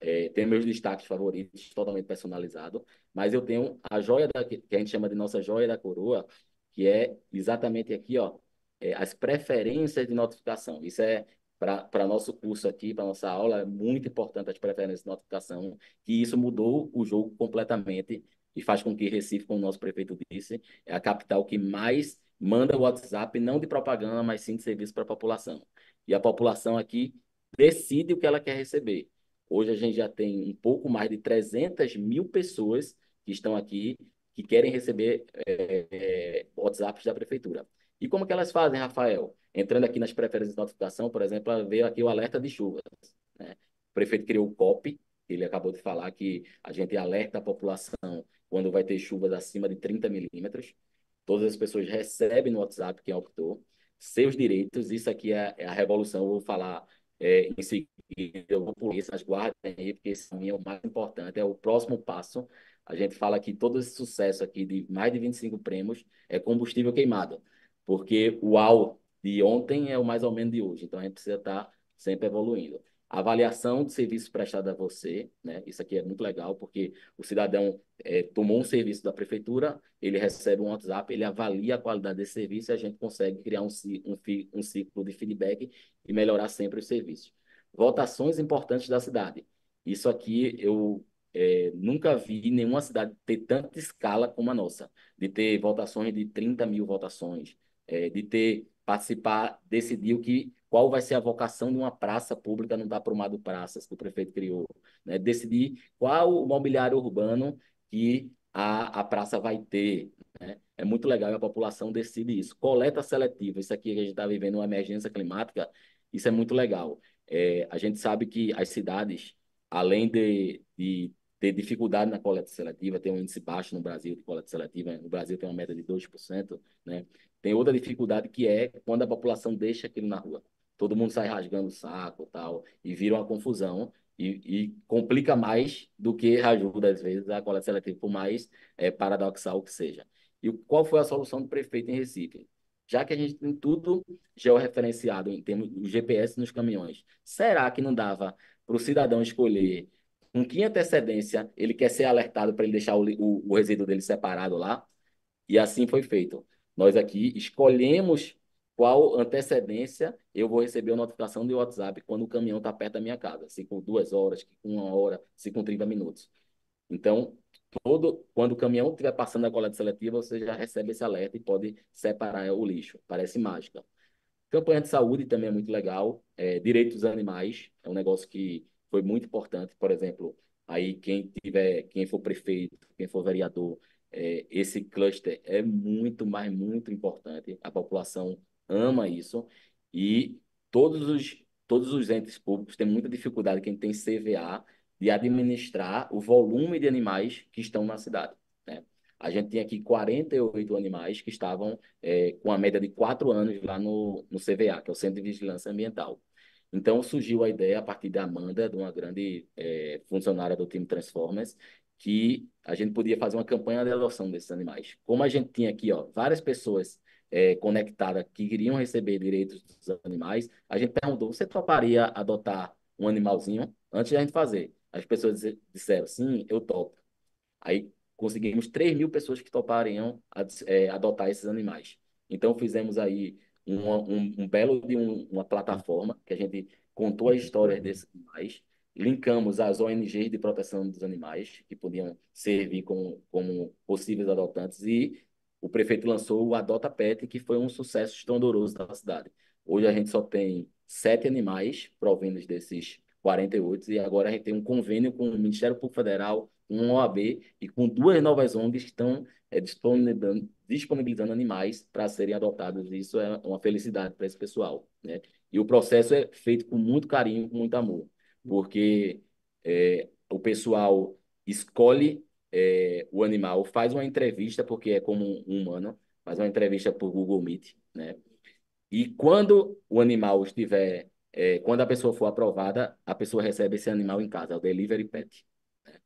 É, tenho meus destaques favoritos, totalmente personalizado, mas eu tenho a joia da, que a gente chama de nossa joia da coroa, que é exatamente aqui, ó, é, as preferências de notificação. Isso é para nosso curso aqui, para nossa aula, é muito importante as preferências de notificação, que isso mudou o jogo completamente e faz com que Recife, como o nosso prefeito disse, é a capital que mais manda WhatsApp, não de propaganda, mas sim de serviço para a população. E a população aqui decide o que ela quer receber. Hoje a gente já tem um pouco mais de 300 mil pessoas que estão aqui, que querem receber é, WhatsApps da prefeitura. E como que elas fazem, Rafael? Entrando aqui nas preferências de notificação, por exemplo, veio aqui o alerta de chuvas. Né? O prefeito criou o COP, ele acabou de falar que a gente alerta a população quando vai ter chuvas acima de 30 milímetros. Todas as pessoas recebem no WhatsApp quem optou. Seus direitos, isso aqui é, é a revolução, eu vou falar é, em seguida, eu vou pular essas guardas aí, porque esse mim é o mais importante, é o próximo passo. A gente fala que todo esse sucesso aqui de mais de 25 prêmios é combustível queimado, porque o ao de ontem é o mais ou menos de hoje, então a gente precisa estar tá sempre evoluindo avaliação de serviço prestado a você, né? Isso aqui é muito legal, porque o cidadão é, tomou um serviço da prefeitura, ele recebe um WhatsApp, ele avalia a qualidade desse serviço e a gente consegue criar um, um, um ciclo de feedback e melhorar sempre o serviço. Votações importantes da cidade. Isso aqui eu é, nunca vi nenhuma cidade ter tanta escala como a nossa, de ter votações de 30 mil votações, é, de ter participar, decidiu que qual vai ser a vocação de uma praça pública no mado Praças, que o prefeito criou. Né? Decidir qual o mobiliário urbano que a, a praça vai ter. Né? É muito legal e a população decide isso. Coleta seletiva, isso aqui que a gente está vivendo uma emergência climática, isso é muito legal. É, a gente sabe que as cidades, além de, de ter dificuldade na coleta seletiva, tem um índice baixo no Brasil de coleta seletiva, né? no Brasil tem uma meta de 2%, né? Tem outra dificuldade que é quando a população deixa aquilo na rua. Todo mundo sai rasgando o saco tal, e vira uma confusão e, e complica mais do que ajuda, às vezes, a coleta seletiva, por mais é, paradoxal que seja. E qual foi a solução do prefeito em Recife? Já que a gente tem tudo georreferenciado em termos do GPS nos caminhões, será que não dava para o cidadão escolher com que antecedência ele quer ser alertado para ele deixar o, o, o resíduo dele separado lá? E assim foi feito. Nós aqui escolhemos qual antecedência eu vou receber a notificação de WhatsApp quando o caminhão está perto da minha casa, se com duas horas, se com uma hora, se com 30 minutos. Então, todo, quando o caminhão estiver passando a coleta seletiva, você já recebe esse alerta e pode separar o lixo. Parece mágica. Campanha de saúde também é muito legal. É, direitos dos animais é um negócio que foi muito importante. Por exemplo, aí quem tiver, quem for prefeito, quem for vereador, é, esse cluster é muito, mais muito importante. A população ama isso e todos os, todos os entes públicos têm muita dificuldade, quem tem CVA, de administrar o volume de animais que estão na cidade. Né? A gente tem aqui 48 animais que estavam é, com a média de 4 anos lá no, no CVA, que é o Centro de Vigilância Ambiental. Então surgiu a ideia, a partir da Amanda, de uma grande é, funcionária do time Transformers, que a gente podia fazer uma campanha de adoção desses animais. Como a gente tinha aqui ó, várias pessoas é, conectadas que queriam receber direitos dos animais, a gente perguntou: você toparia adotar um animalzinho antes da gente fazer? As pessoas disseram: sim, eu topo. Aí conseguimos 3 mil pessoas que topariam é, adotar esses animais. Então fizemos aí um, um, belo de um, uma plataforma que a gente contou a história desses animais linkamos as ONGs de proteção dos animais, que podiam servir como, como possíveis adotantes, e o prefeito lançou o Adota Pet, que foi um sucesso estrondoso da cidade. Hoje a gente só tem sete animais provindos desses 48, e agora a gente tem um convênio com o Ministério Público Federal, um OAB e com duas novas ONGs que estão é, disponibilizando, disponibilizando animais para serem adotados. Isso é uma felicidade para esse pessoal. Né? E o processo é feito com muito carinho, com muito amor porque é, o pessoal escolhe é, o animal, faz uma entrevista, porque é como um humano, faz uma entrevista por Google Meet, né? E quando o animal estiver, é, quando a pessoa for aprovada, a pessoa recebe esse animal em casa, é o delivery pet. Né?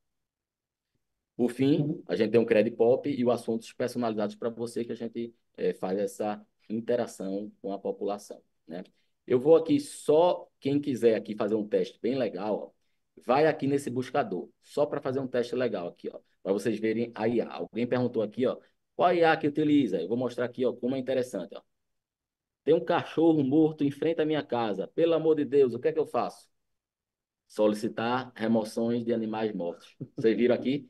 Por fim, a gente tem um credit pop e o assuntos personalizados para você que a gente é, faz essa interação com a população, né? Eu vou aqui só, quem quiser aqui fazer um teste bem legal, ó, vai aqui nesse buscador, só para fazer um teste legal aqui, ó, para vocês verem a IA. Alguém perguntou aqui, ó, qual IA que utiliza? Eu vou mostrar aqui, ó, como é interessante, ó. Tem um cachorro morto em frente à minha casa. Pelo amor de Deus, o que é que eu faço? Solicitar remoções de animais mortos. Vocês viram aqui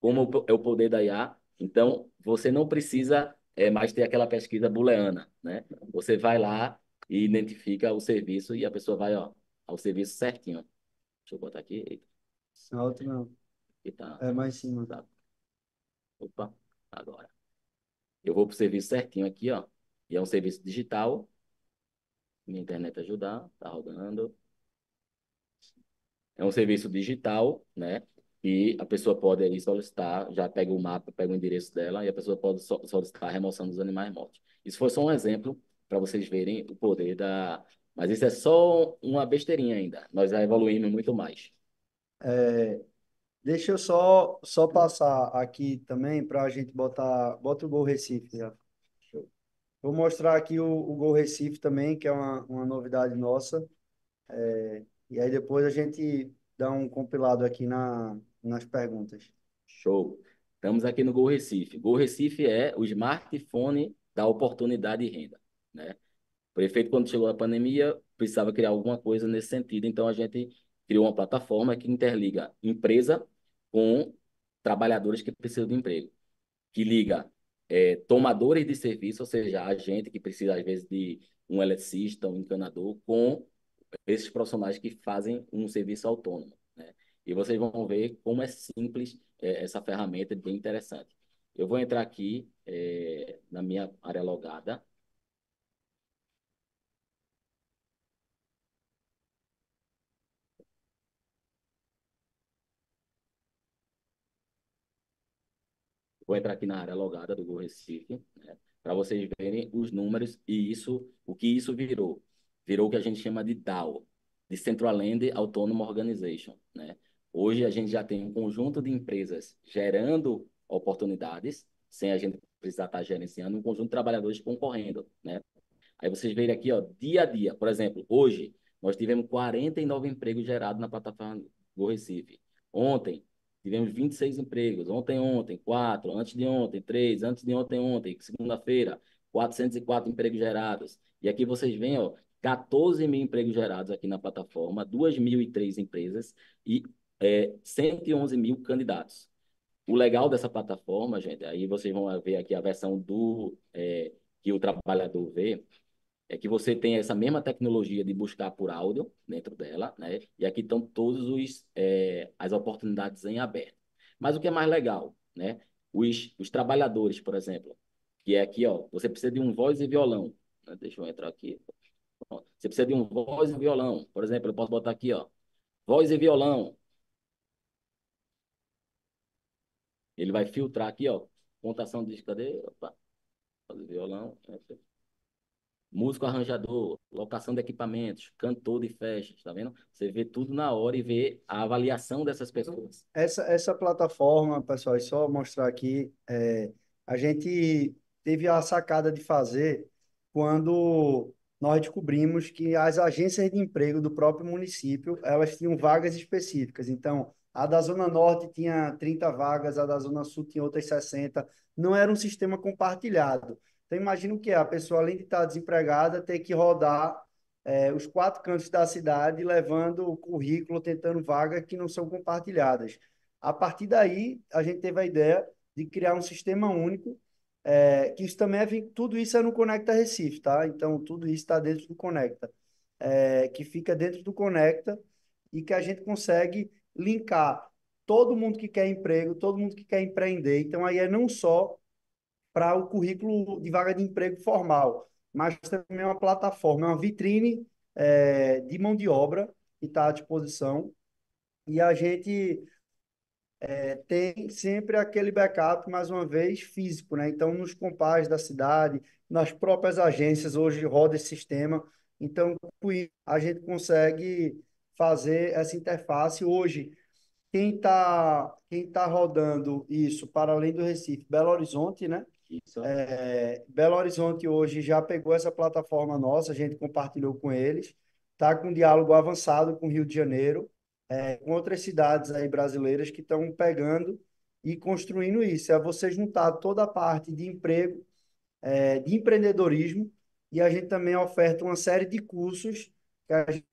como é o poder da IA? Então, você não precisa é, mais ter aquela pesquisa booleana, né? Você vai lá, e identifica o serviço e a pessoa vai ó, ao serviço certinho. Deixa eu botar aqui. É alto não. Aqui tá, é mais cima. Tá. Opa, agora. Eu vou para o serviço certinho aqui, ó. E é um serviço digital. Minha internet ajudar, tá rodando. É um serviço digital, né? E a pessoa pode ali solicitar, já pega o mapa, pega o endereço dela, e a pessoa pode solicitar a remoção dos animais mortos. Isso foi só um exemplo para vocês verem o poder da. Mas isso é só uma besteirinha ainda. Nós já evoluímos muito mais. É, deixa eu só, só passar aqui também para a gente botar. Bota o Gol Recife já. Vou mostrar aqui o, o Gol Recife também, que é uma, uma novidade nossa. É, e aí depois a gente dá um compilado aqui na, nas perguntas. Show! Estamos aqui no Gol Recife. Gol Recife é o smartphone da oportunidade de renda né? O prefeito, quando chegou a pandemia, precisava criar alguma coisa nesse sentido, então a gente criou uma plataforma que interliga empresa com trabalhadores que precisam de emprego, que liga é, tomadores de serviço, ou seja, a gente que precisa, às vezes, de um eletricista, um encanador, com esses profissionais que fazem um serviço autônomo. Né? E vocês vão ver como é simples é, essa ferramenta, é bem interessante. Eu vou entrar aqui é, na minha área logada, Vou entrar aqui na área logada do Gol Recife, né, para vocês verem os números e isso, o que isso virou. Virou o que a gente chama de DAO, de Central Autonomous Organization. Né? Hoje a gente já tem um conjunto de empresas gerando oportunidades, sem a gente precisar estar tá gerenciando, um conjunto de trabalhadores concorrendo. Né? Aí vocês veem aqui, ó, dia a dia. Por exemplo, hoje nós tivemos 49 empregos gerados na plataforma do Recife. Ontem, Tivemos 26 empregos. Ontem, ontem, quatro. Antes de ontem, três. Antes de ontem, ontem. Segunda-feira, 404 empregos gerados. E aqui vocês veem, ó, 14 mil empregos gerados aqui na plataforma, 2.003 empresas e é, 111 mil candidatos. O legal dessa plataforma, gente, aí vocês vão ver aqui a versão do é, que o trabalhador vê, é que você tem essa mesma tecnologia de buscar por áudio dentro dela, né? E aqui estão todas é, as oportunidades em aberto. Mas o que é mais legal, né? Os, os trabalhadores, por exemplo, que é aqui, ó, você precisa de um voz e violão. Né? Deixa eu entrar aqui. Você precisa de um voz e violão. Por exemplo, eu posso botar aqui, ó, voz e violão. Ele vai filtrar aqui, ó, contação de... Cadê? Opa. Voz e violão. Né? músico arranjador, locação de equipamentos, cantor de festas, tá vendo? Você vê tudo na hora e vê a avaliação dessas pessoas. Essa, essa plataforma, pessoal, é só mostrar aqui, é, a gente teve a sacada de fazer quando nós descobrimos que as agências de emprego do próprio município, elas tinham vagas específicas. Então, a da Zona Norte tinha 30 vagas, a da Zona Sul tinha outras 60. Não era um sistema compartilhado. Então, imagina o que é a pessoa, além de estar desempregada, ter que rodar é, os quatro cantos da cidade, levando o currículo, tentando vaga que não são compartilhadas. A partir daí, a gente teve a ideia de criar um sistema único, é, que isso também é, tudo isso é no Conecta Recife, tá? Então, tudo isso está dentro do Conecta, é, que fica dentro do Conecta e que a gente consegue linkar todo mundo que quer emprego, todo mundo que quer empreender. Então, aí é não só para o currículo de vaga de emprego formal, mas também é uma plataforma, é uma vitrine é, de mão de obra que está à disposição. E a gente é, tem sempre aquele backup, mais uma vez, físico, né? Então, nos compás da cidade, nas próprias agências, hoje roda esse sistema. Então, com isso, a gente consegue fazer essa interface. Hoje, quem está quem tá rodando isso, para além do Recife, Belo Horizonte, né? Né? É, Belo Horizonte hoje já pegou essa plataforma nossa, a gente compartilhou com eles, está com um diálogo avançado com o Rio de Janeiro, é, com outras cidades aí brasileiras que estão pegando e construindo isso. É você juntar toda a parte de emprego, é, de empreendedorismo, e a gente também oferta uma série de cursos, que a gente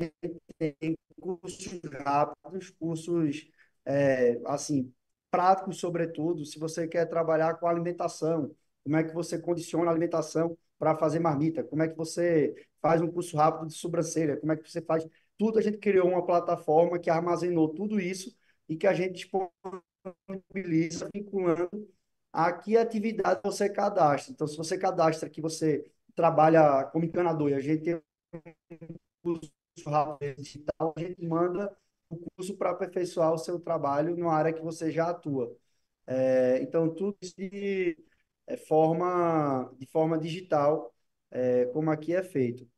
tem cursos rápidos, cursos é, assim práticos, sobretudo, se você quer trabalhar com alimentação, como é que você condiciona a alimentação para fazer marmita, como é que você faz um curso rápido de sobrancelha, como é que você faz. Tudo a gente criou uma plataforma que armazenou tudo isso e que a gente disponibiliza vinculando a que atividade você cadastra. Então, se você cadastra que você trabalha como encanador e a gente tem um curso rápido digital, a gente manda o curso para aperfeiçoar o seu trabalho na área que você já atua. É, então, tudo isso de é, forma, de forma digital, é, como aqui é feito.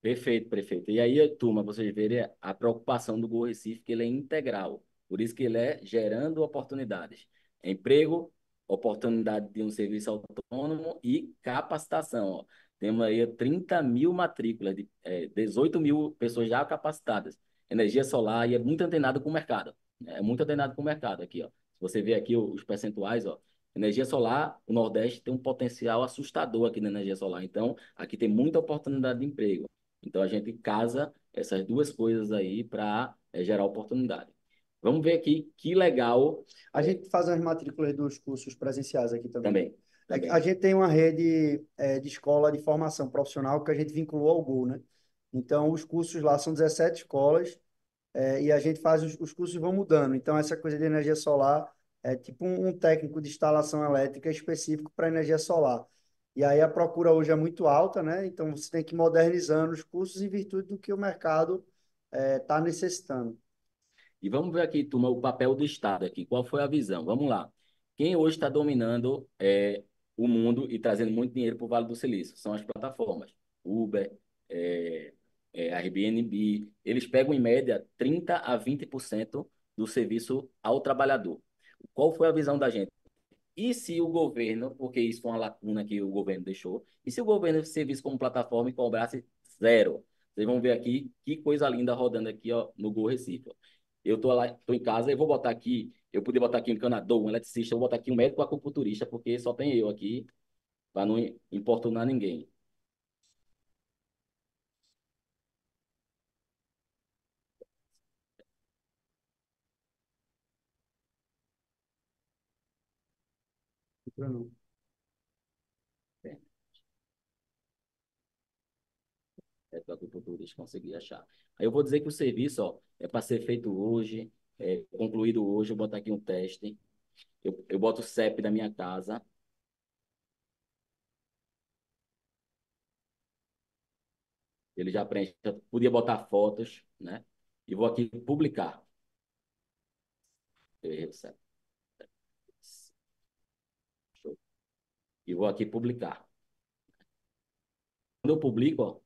Perfeito, prefeito. E aí, turma, vocês verem a preocupação do Gol Recife, que ele é integral. Por isso que ele é gerando oportunidades. Emprego, oportunidade de um serviço autônomo e capacitação. Ó. Temos aí 30 mil matrículas, de, é, 18 mil pessoas já capacitadas. Energia solar e é muito antenado com o mercado. Né? É muito antenado com o mercado aqui. Ó. Se você vê aqui os percentuais, ó, Energia solar, o Nordeste tem um potencial assustador aqui na energia solar. Então, aqui tem muita oportunidade de emprego. Então, a gente casa essas duas coisas aí para é, eh, gerar oportunidade. Vamos ver aqui, que legal. A gente faz as matrículas dos cursos presenciais aqui também. Também. também. A gente tem uma rede é, de escola de formação profissional que a gente vinculou ao Gol, né? Então, os cursos lá são 17 escolas é, e a gente faz os, os cursos vão mudando. Então, essa coisa de energia solar é tipo um, técnico de instalação elétrica específico para energia solar. E aí a procura hoje é muito alta, né? Então você tem que ir modernizando os cursos em virtude do que o mercado está é, tá necessitando. E vamos ver aqui, turma, o papel do Estado aqui. Qual foi a visão? Vamos lá. Quem hoje está dominando é, o mundo e trazendo muito dinheiro para o Vale do Silício são as plataformas. Uber, é, é, Airbnb. Eles pegam, em média, 30% a 20% do serviço ao trabalhador. Qual foi a visão da gente? E se o governo, porque isso foi uma lacuna que o governo deixou, e se o governo servisse como plataforma e cobrasse zero? Vocês vão ver aqui que coisa linda rodando aqui ó, no Go Recife. Eu tô lá, tô em casa e vou botar aqui, eu podia botar aqui um encanador, um eletricista, vou botar aqui um médico acupunturista, porque só tem eu aqui, para não importunar ninguém. não. É para o futurista conseguir achar. Aí eu vou dizer que o serviço ó, é para ser feito hoje, é concluído hoje. Eu boto aqui um teste. Eu, eu boto o CEP da minha casa. Ele já preenche. Podia botar fotos, né? E vou aqui publicar. Eu errei o CEP. E vou aqui publicar. Quando eu publico, ó,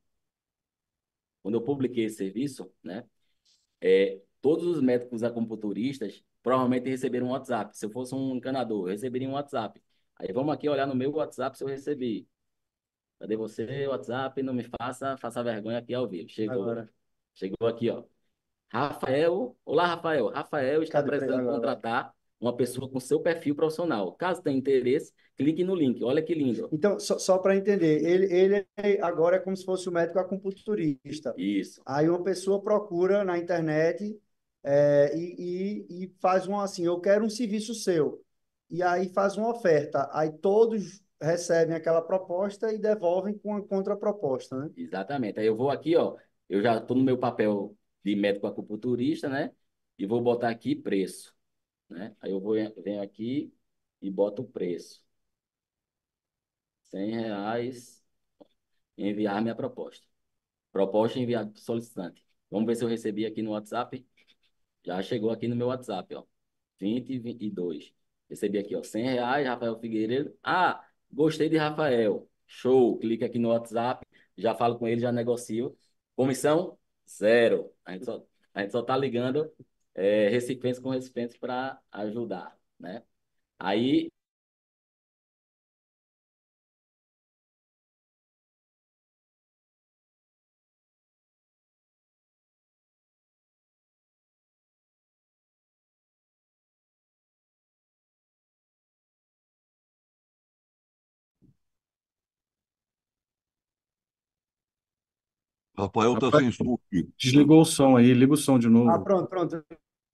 quando eu publiquei esse serviço, né, é, todos os médicos acupunturistas provavelmente receberam um WhatsApp. Se eu fosse um encanador, eu receberia um WhatsApp. Aí vamos aqui olhar no meu WhatsApp se eu recebi. Cadê você, WhatsApp? Não me faça, faça vergonha aqui ao vivo. Chegou. Agora. Chegou aqui, ó. Rafael. Olá, Rafael. Rafael está precisando contratar uma pessoa com seu perfil profissional. Caso tenha interesse, clique no link. Olha que lindo. Então, só, só para entender, ele, ele agora é como se fosse o um médico acupunturista. Isso. Aí uma pessoa procura na internet é, e, e, e faz um assim, eu quero um serviço seu. E aí faz uma oferta. Aí todos recebem aquela proposta e devolvem com a contraproposta, né? Exatamente. Aí eu vou aqui, ó, eu já estou no meu papel de médico acupunturista, né? E vou botar aqui preço. Né? Aí eu vou, venho aqui e boto o preço. 100 reais, enviar minha proposta. Proposta enviada para solicitante. Vamos ver se eu recebi aqui no WhatsApp. Já chegou aqui no meu WhatsApp, ó. 20 e Recebi aqui, ó, 100 reais, Rafael Figueiredo. Ah, gostei de Rafael. Show. Clica aqui no WhatsApp, já falo com ele, já negocio. Comissão, zero. A gente só, a gente só tá ligando é, recipientes com recipientes para ajudar, né? Aí Rafael está sem som aqui. Desligou o som aí, liga o som de ah, novo. Ah, pronto, pronto.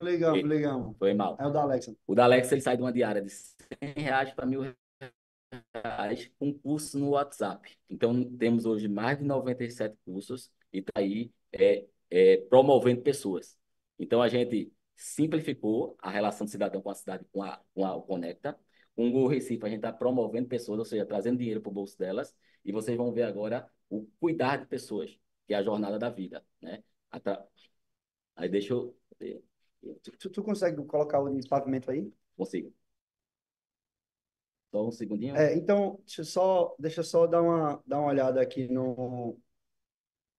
Legal, legal. Foi mal. É o da Alexa. O da Alexa ele sai de uma diária de 100 reais para mil reais com um curso no WhatsApp. Então temos hoje mais de 97 cursos e está aí é, é, promovendo pessoas. Então a gente simplificou a relação do cidadão com a cidade, com a, com a Conecta. Com o Recife a gente está promovendo pessoas, ou seja, trazendo dinheiro para o bolso delas. E vocês vão ver agora o cuidar de pessoas, que é a jornada da vida, né? Aí deixa eu Tu, tu consegue colocar o pavimento aí? Consigo. Só um segundinho. É, então, deixa eu só, deixa só dar, uma, dar uma olhada aqui no,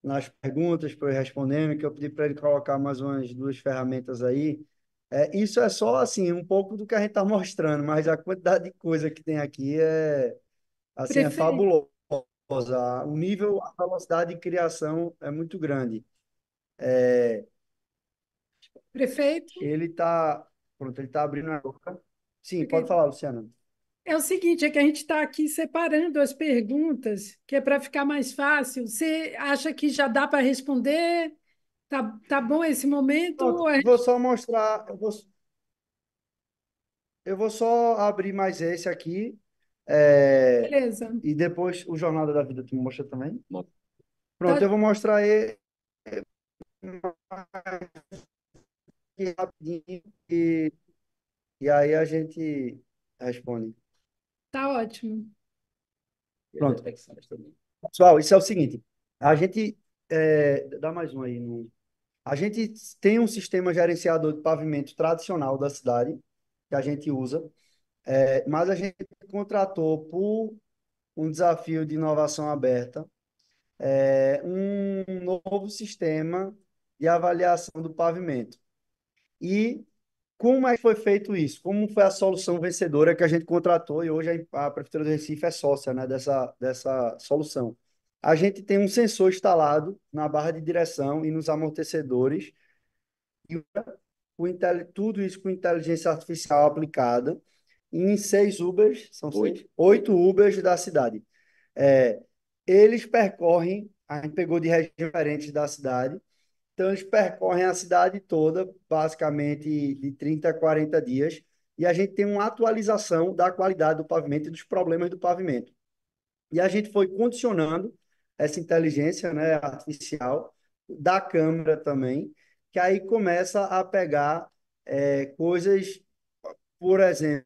nas perguntas para eu respondendo, que eu pedi para ele colocar mais umas duas ferramentas aí. É, isso é só assim, um pouco do que a gente está mostrando, mas a quantidade de coisa que tem aqui é, assim, é fabulosa. O nível, a velocidade de criação é muito grande. É, Prefeito? Ele está. Pronto, ele está abrindo a boca. Sim, Porque... pode falar, Luciana. É o seguinte, é que a gente está aqui separando as perguntas, que é para ficar mais fácil. Você acha que já dá para responder? Tá, tá bom esse momento? Eu gente... Vou só mostrar. Eu vou... eu vou só abrir mais esse aqui. É... Beleza. E depois o Jornada da Vida tu mostra também. Pronto, tá... eu vou mostrar ele é rapidinho e, e aí a gente responde. Tá ótimo. Pronto. Pessoal, isso é o seguinte. A gente. É, dá mais um aí. No... A gente tem um sistema gerenciador de pavimento tradicional da cidade, que a gente usa, é, mas a gente contratou por um desafio de inovação aberta é, um novo sistema de avaliação do pavimento. E como é que foi feito isso? Como foi a solução vencedora que a gente contratou e hoje a, Prefeitura do Recife é sócia né, dessa, dessa solução? A gente tem um sensor instalado na barra de direção e nos amortecedores, e o, tudo isso com inteligência artificial aplicada em seis Ubers, são oito, seis, oito Ubers da cidade. É, eles percorrem, a gente pegou de regiões diferentes da cidade, então, eles percorrem a cidade toda, basicamente de 30 a 40 dias, e a gente tem uma atualização da qualidade do pavimento e dos problemas do pavimento. E a gente foi condicionando essa inteligência né, artificial da câmera também, que aí começa a pegar é, coisas, por exemplo,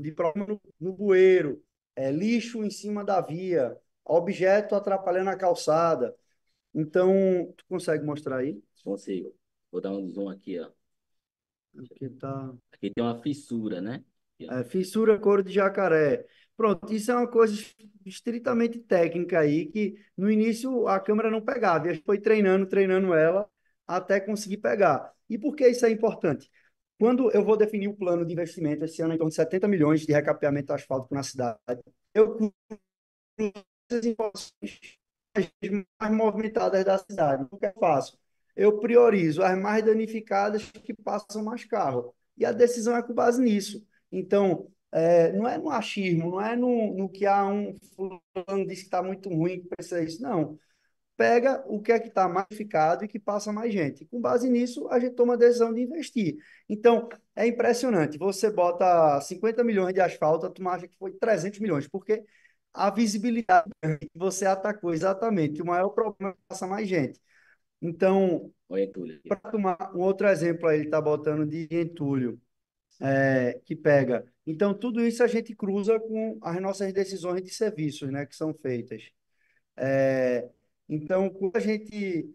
de problema no bueiro, é, lixo em cima da via, objeto atrapalhando a calçada, então, tu consegue mostrar aí? Consigo. Vou dar um zoom aqui, ó. Aqui, tá... aqui tem uma fissura, né? é, fissura couro de jacaré. Pronto, isso é uma coisa estritamente técnica aí, que no início a câmera não pegava, e a gente foi treinando, treinando ela até conseguir pegar. E por que isso é importante? Quando eu vou definir o plano de investimento esse ano, em torno de 70 milhões de recapeamento asfáltico na cidade, eu mais movimentadas da cidade. O que é faço? Eu priorizo as mais danificadas que passam mais carro. E a decisão é com base nisso. Então, é, não é no achismo, não é no, no que há ah, um fulano disse que está muito ruim, que pensa isso, não. Pega o que é que está mais ficado e que passa mais gente. Com base nisso, a gente toma a decisão de investir. Então, é impressionante. Você bota 50 milhões de asfalto, tu acha que foi 300 milhões, porque a visibilidade que você atacou, exatamente. O maior problema é passar passa mais gente. Então, para tomar um outro exemplo aí, ele está botando de entulho, é, que pega. Então, tudo isso a gente cruza com as nossas decisões de serviços né, que são feitas. É, então, a gente.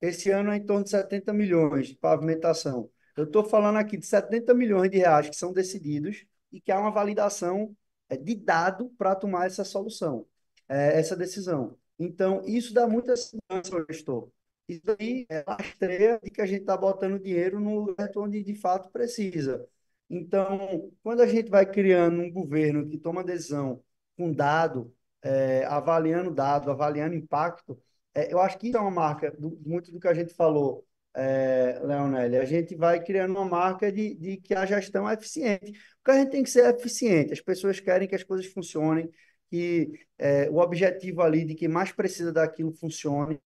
Esse ano é em torno de 70 milhões de pavimentação. Eu estou falando aqui de 70 milhões de reais que são decididos e que há uma validação é, de dado para tomar essa solução, é, essa decisão. Então, isso dá muita segurança ao gestor. Isso aí é estreia de que a gente está botando dinheiro no lugar onde de fato precisa. Então, quando a gente vai criando um governo que toma decisão com dado, é, avaliando dado, avaliando impacto, é, eu acho que isso é uma marca do, muito do que a gente falou é, a gente vai criando uma marca de, de que a gestão é eficiente. Porque a gente tem que ser eficiente, as pessoas querem que as coisas funcionem, que é, o objetivo ali de quem mais precisa daquilo funcione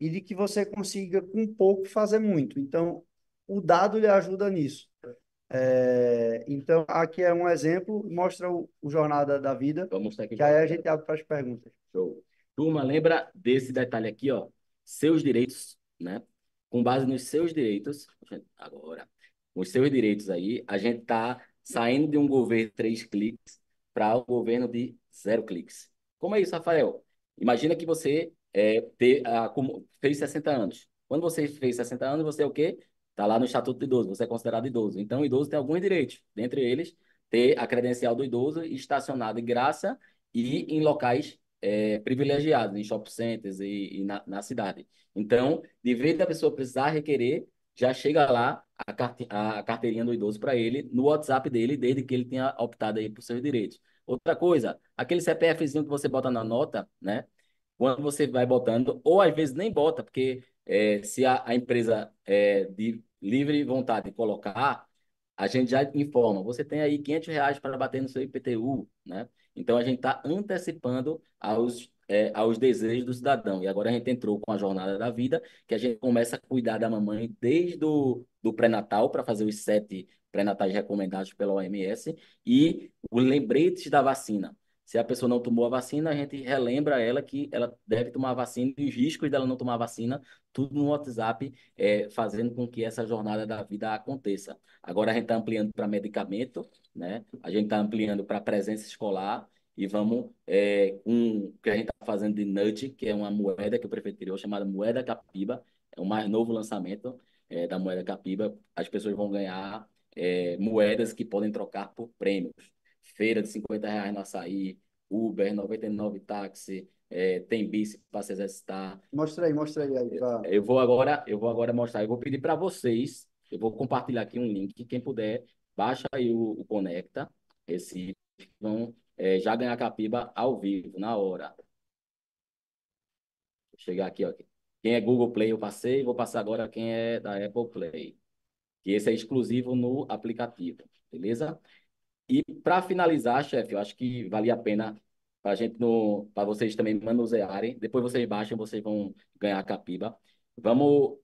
e de que você consiga, com pouco, fazer muito. Então, o dado lhe ajuda nisso. É, então, aqui é um exemplo, mostra o, o Jornada da Vida, Vamos que aí a gente abre para as perguntas. Show. Turma, lembra desse detalhe aqui, ó, seus direitos, né? com base nos seus direitos, agora, os seus direitos aí, a gente está saindo de um governo três cliques para o um governo de zero cliques. Como é isso, Rafael? Imagina que você é, ter, a, fez 60 anos. Quando você fez 60 anos, você é o quê? Está lá no Estatuto de Idoso, você é considerado idoso. Então, idoso tem alguns direitos, dentre eles, ter a credencial do idoso estacionado em graça e em locais é, privilegiados em shopping centers e, e na, na, cidade. Então, de vez da pessoa precisar requerer, já chega lá a, carte, a carteirinha do idoso para ele, no WhatsApp dele, desde que ele tenha optado aí por seus direitos. Outra coisa, aquele CPFzinho que você bota na nota, né? Quando você vai botando, ou às vezes nem bota, porque é, se a, a empresa é, de livre vontade colocar, a gente já informa, você tem aí 500 reais para bater no seu IPTU, né? Então, a gente está antecipando aos, é, aos desejos do cidadão. E agora a gente entrou com a jornada da vida, que a gente começa a cuidar da mamãe desde o do pré-natal, para fazer os sete pré-natais recomendados pela OMS, e os lembretes da vacina. Se a pessoa não tomou a vacina, a gente relembra ela que ela deve tomar a vacina e os riscos dela não tomar a vacina, tudo no WhatsApp, é, fazendo com que essa jornada da vida aconteça. Agora a gente está ampliando para medicamento, né? a gente está ampliando para presença escolar e vamos, é, um que a gente está fazendo de nut, que é uma moeda que o prefeito criou, chamada Moeda Capiba, é o mais novo lançamento é, da Moeda Capiba. As pessoas vão ganhar é, moedas que podem trocar por prêmios feira de 50 reais no açaí, Uber, 99 táxi, é, tem bici para se exercitar. Mostra aí, mostra aí. aí pra... eu, vou agora, eu vou agora mostrar, eu vou pedir para vocês, eu vou compartilhar aqui um link, quem puder, baixa aí o, o Conecta, esse vão é, já ganhar capiba ao vivo, na hora. Vou chegar aqui, ó. Quem é Google Play eu passei, vou passar agora quem é da Apple Play. Que esse é exclusivo no aplicativo, beleza? E para finalizar, chefe, eu acho que vale a pena para gente no para vocês também manusearem. Depois vocês baixam, vocês vão ganhar a capiba. Vamos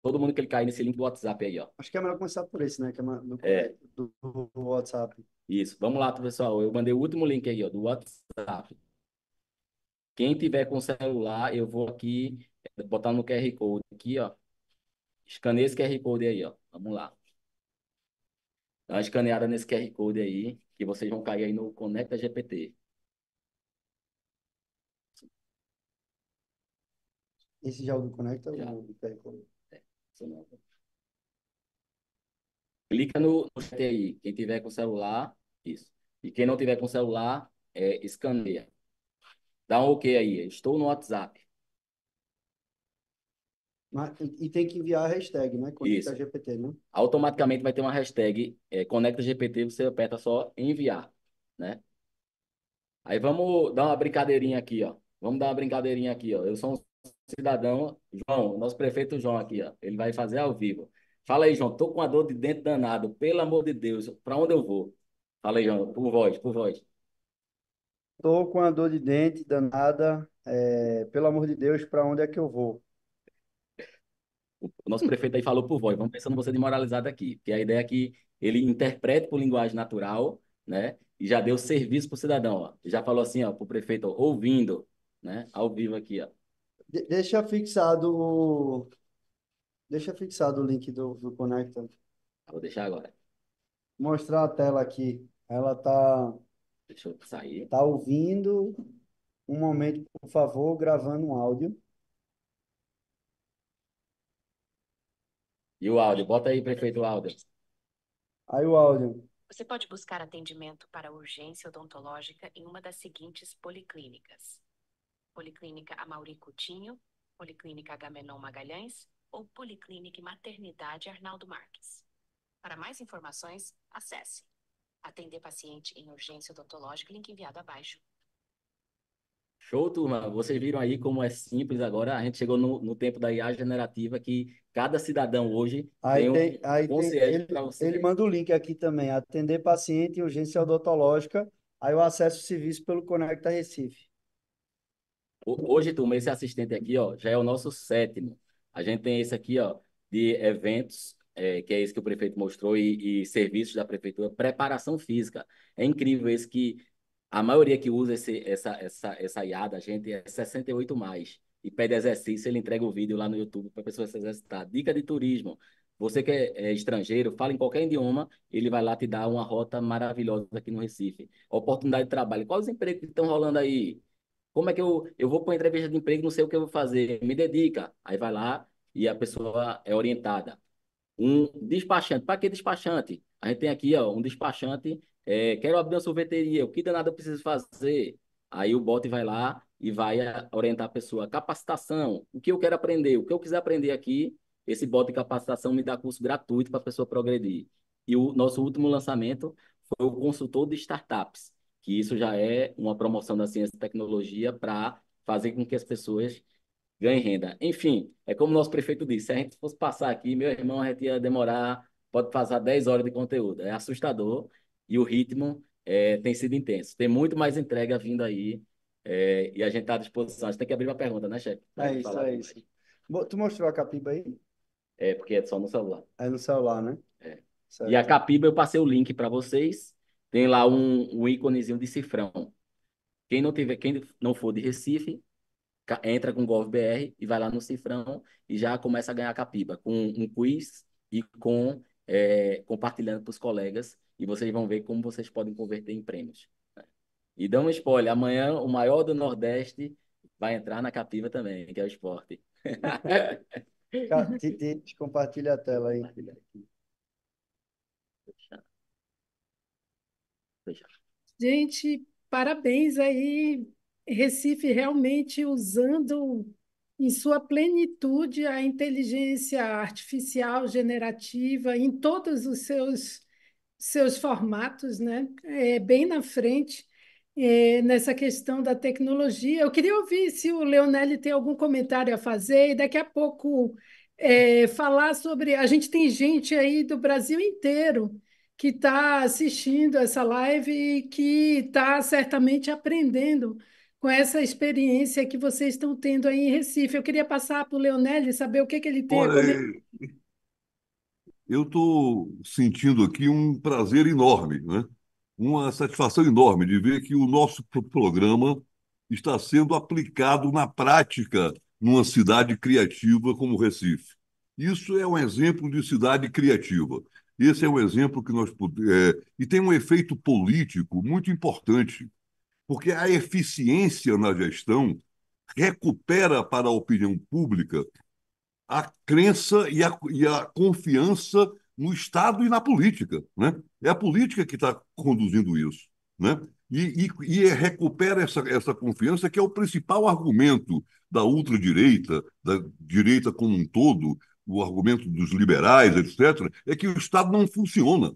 todo mundo que ele cair nesse link do WhatsApp aí, ó. Acho que é melhor começar por esse, né? Que é, do, é. do, do WhatsApp. Isso. Vamos lá, pessoal. Eu mandei o último link aí, ó, do WhatsApp. Quem tiver com celular, eu vou aqui é, botar no QR Code aqui, ó. Escaneia esse QR Code aí, ó. Vamos lá. Dá uma escaneada nesse QR Code aí, que vocês vão cair aí no Conecta GPT. Esse já é o do Conecta já. ou o QR Code? É, não. É Clica no, no chat aí, quem tiver com celular, isso. E quem não tiver com celular, é, escaneia. Dá um ok aí, estou no WhatsApp e tem que enviar a hashtag, né? Conecta Isso. GPT, né? Automaticamente vai ter uma hashtag é, Conecta GPT, você aperta só enviar, né? Aí vamos dar uma brincadeirinha aqui, ó. Vamos dar uma brincadeirinha aqui, ó. Eu sou um cidadão, João, nosso prefeito João aqui, ó. Ele vai fazer ao vivo. Fala aí, João, tô com a dor de dente danado, pelo amor de Deus, para onde eu vou? Fala aí, João, por voz, por voz. Tô com a dor de dente danada, é, pelo amor de Deus, para onde é que eu vou? O nosso prefeito aí falou por voz, vamos pensando você de moralizado aqui, porque a ideia é que ele interprete por linguagem natural, né? E já deu serviço para o cidadão, ó. Já falou assim, ó, para o prefeito, ó, ouvindo, né? Ao vivo aqui, ó. De deixa fixado Deixa fixado o link do, do Conecta. Vou deixar agora. Mostrar a tela aqui. Ela tá. Deixa eu sair. Tá ouvindo. Um momento, por favor, gravando um áudio. E o áudio, bota aí, prefeito, o áudio. Aí o áudio. Você pode buscar atendimento para urgência odontológica em uma das seguintes policlínicas: Policlínica Amauri Coutinho, Policlínica Gamenon Magalhães ou Policlínica Maternidade Arnaldo Marques. Para mais informações, acesse atender paciente em urgência odontológica, link enviado abaixo. Show, turma. Vocês viram aí como é simples agora. A gente chegou no, no tempo da IA generativa que cada cidadão hoje aí tem, um aí concierge para você. Ele manda o link aqui também. Atender paciente em urgência odontológica. Aí eu acesso o serviço pelo Conecta Recife. Hoje, turma, esse assistente aqui ó, já é o nosso sétimo. A gente tem esse aqui ó, de eventos, é, que é esse que o prefeito mostrou, e, e serviços da prefeitura. Preparação física. É incrível esse que a maioria que usa esse, essa, essa, essa IA da gente é 68 mais e pede exercício, ele entrega o vídeo lá no YouTube para a pessoa se exercitar. Dica de turismo. Você que é, é estrangeiro, fala em qualquer idioma, ele vai lá te dar uma rota maravilhosa aqui no Recife. Oportunidade de trabalho. Quais os empregos que estão rolando aí? Como é que eu, eu vou para entrevista de emprego, não sei o que eu vou fazer, me dedica. Aí vai lá e a pessoa é orientada. Um despachante. Para que despachante? A gente tem aqui ó, um despachante é, quero abrir uma sorveteria, o que danado eu preciso fazer? Aí o bot vai lá e vai ah, orientar a pessoa. Capacitação, o que eu quero aprender, o que eu quiser aprender aqui, esse bot de capacitação me dá curso gratuito para a pessoa progredir. E o nosso último lançamento foi o consultor de startups, que isso já é uma promoção da ciência e tecnologia para fazer com que as pessoas ganhem renda. Enfim, é como o nosso prefeito disse, se a gente fosse passar aqui, meu irmão, a gente ia demorar, pode passar 10 horas de conteúdo. É assustador, e o ritmo é, tem sido intenso. Tem muito mais entrega vindo aí é, e a gente está à disposição. A gente tem que abrir uma pergunta, né, chefe? É isso, é isso. tu mostrou a capiba aí? É, porque é só no celular. É no celular, né? É. Certo. E a capiba, eu passei o link para vocês. Tem lá um, um íconezinho de cifrão. Quem não, tiver, quem não for de Recife, entra com o GovBR e vai lá no cifrão e já começa a ganhar capiba, com um quiz e com é, compartilhando para os colegas e vocês vão ver como vocês podem converter em prêmios. Né? E dá um spoiler, amanhã o maior do Nordeste vai entrar na capiva também, que é o esporte. compartilha a tela aí. Gente, parabéns aí. Recife realmente usando em sua plenitude a inteligência artificial generativa em todos os seus seus formatos, né? É, bem na frente é, nessa questão da tecnologia. Eu queria ouvir se o Leonelli tem algum comentário a fazer e daqui a pouco é, falar sobre. A gente tem gente aí do Brasil inteiro que está assistindo essa live e que está certamente aprendendo com essa experiência que vocês estão tendo aí em Recife. Eu queria passar para o Leonelli saber o que, que ele tem. Olha, eu estou sentindo aqui um prazer enorme, né? uma satisfação enorme de ver que o nosso programa está sendo aplicado na prática numa cidade criativa como Recife. Isso é um exemplo de cidade criativa. Esse é um exemplo que nós é, e tem um efeito político muito importante, porque a eficiência na gestão recupera para a opinião pública a crença e a, e a confiança no Estado e na política. Né? É a política que está conduzindo isso. Né? E, e, e, recupera essa, essa confiança, que é o principal argumento da ultradireita, da direita como um todo, o argumento dos liberais, etc., é que o Estado não funciona.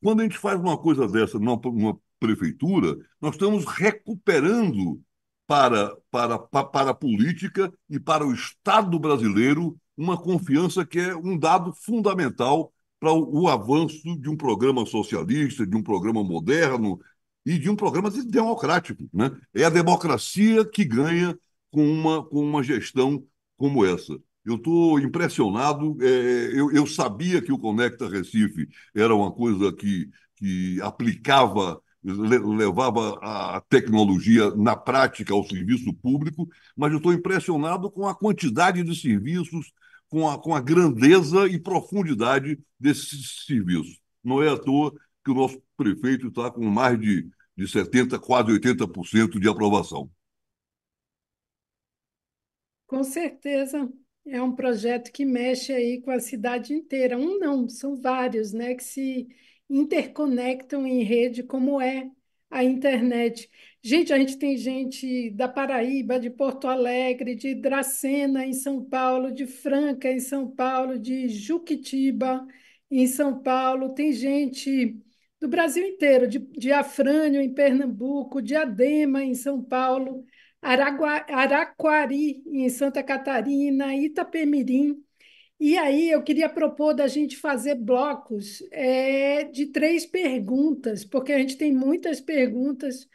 Quando a gente faz uma coisa dessa numa, numa prefeitura, nós estamos recuperando para, para, para a política e para o Estado brasileiro uma confiança que é um dado fundamental para o, o avanço de um programa socialista, de um programa moderno e de um programa democrático. Né? É a democracia que ganha com uma, com uma gestão como essa. Eu estou impressionado. É, eu, eu, sabia que o Conecta Recife era uma coisa que, que aplicava, le, levava a tecnologia na prática ao serviço público, mas eu estou impressionado com a quantidade de serviços, com a, com a grandeza e profundidade desse serviço. Não é à toa que o nosso prefeito está com mais de, de 70%, quase 80% de aprovação. Com certeza. É um projeto que mexe aí com a cidade inteira. Um não, são vários, né, que se interconectam em rede, como é a internet. Gente, a gente tem gente da Paraíba, de Porto Alegre, de Dracena, em São Paulo, de Franca, em São Paulo, de Juquitiba, em São Paulo. Tem gente do Brasil inteiro, de, de Afrânio, em Pernambuco, de Adema, em São Paulo, Aragua, Araquari, em Santa Catarina, Itapemirim. E aí eu queria propor da gente fazer blocos é, de três perguntas, porque a gente tem muitas perguntas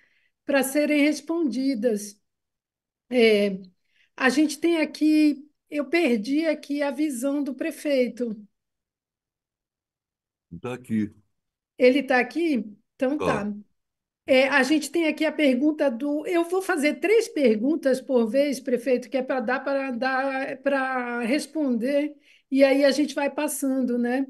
para serem respondidas. É, a gente tem aqui, eu perdi aqui a visão do prefeito. Está aqui. Ele está aqui? Então tá. tá. É, a gente tem aqui a pergunta do. Eu vou fazer três perguntas por vez, prefeito, que é para dar para dar para responder, e aí a gente vai passando, né?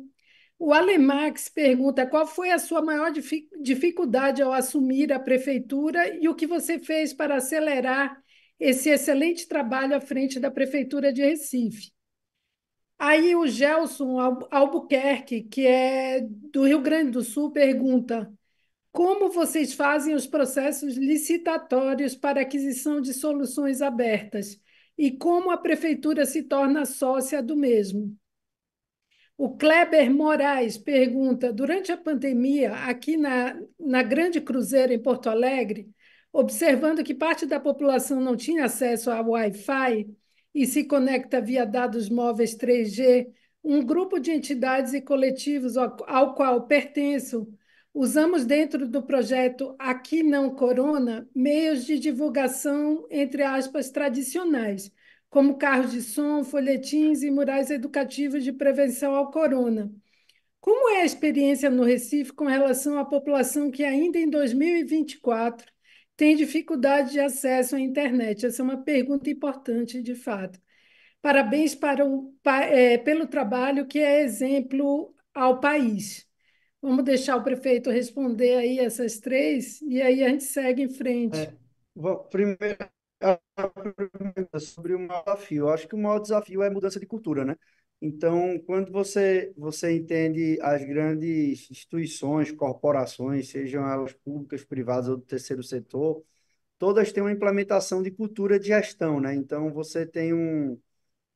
O Alemax pergunta qual foi a sua maior dificuldade ao assumir a prefeitura e o que você fez para acelerar esse excelente trabalho à frente da prefeitura de Recife. Aí o Gelson Albuquerque, que é do Rio Grande do Sul, pergunta: como vocês fazem os processos licitatórios para aquisição de soluções abertas e como a prefeitura se torna sócia do mesmo? O Kleber Moraes pergunta: durante a pandemia, aqui na, na Grande Cruzeiro, em Porto Alegre, observando que parte da população não tinha acesso ao Wi-Fi e se conecta via dados móveis 3G, um grupo de entidades e coletivos ao, ao qual pertenço, usamos dentro do projeto Aqui Não Corona meios de divulgação, entre aspas, tradicionais como carros de som, folhetins e murais educativos de prevenção ao corona. Como é a experiência no Recife com relação à população que ainda em 2024 tem dificuldade de acesso à internet? Essa é uma pergunta importante, de fato. Parabéns para o, é, pelo trabalho que é exemplo ao país. Vamos deixar o prefeito responder aí essas três e aí a gente segue em frente. É, bom, primeiro, é sobre o maior desafio. Eu acho que o maior desafio é mudança de cultura, né? Então, quando você, você entende as grandes instituições, corporações, sejam elas públicas, privadas ou do terceiro setor, todas têm uma implementação de cultura de gestão, né? Então, você tem um,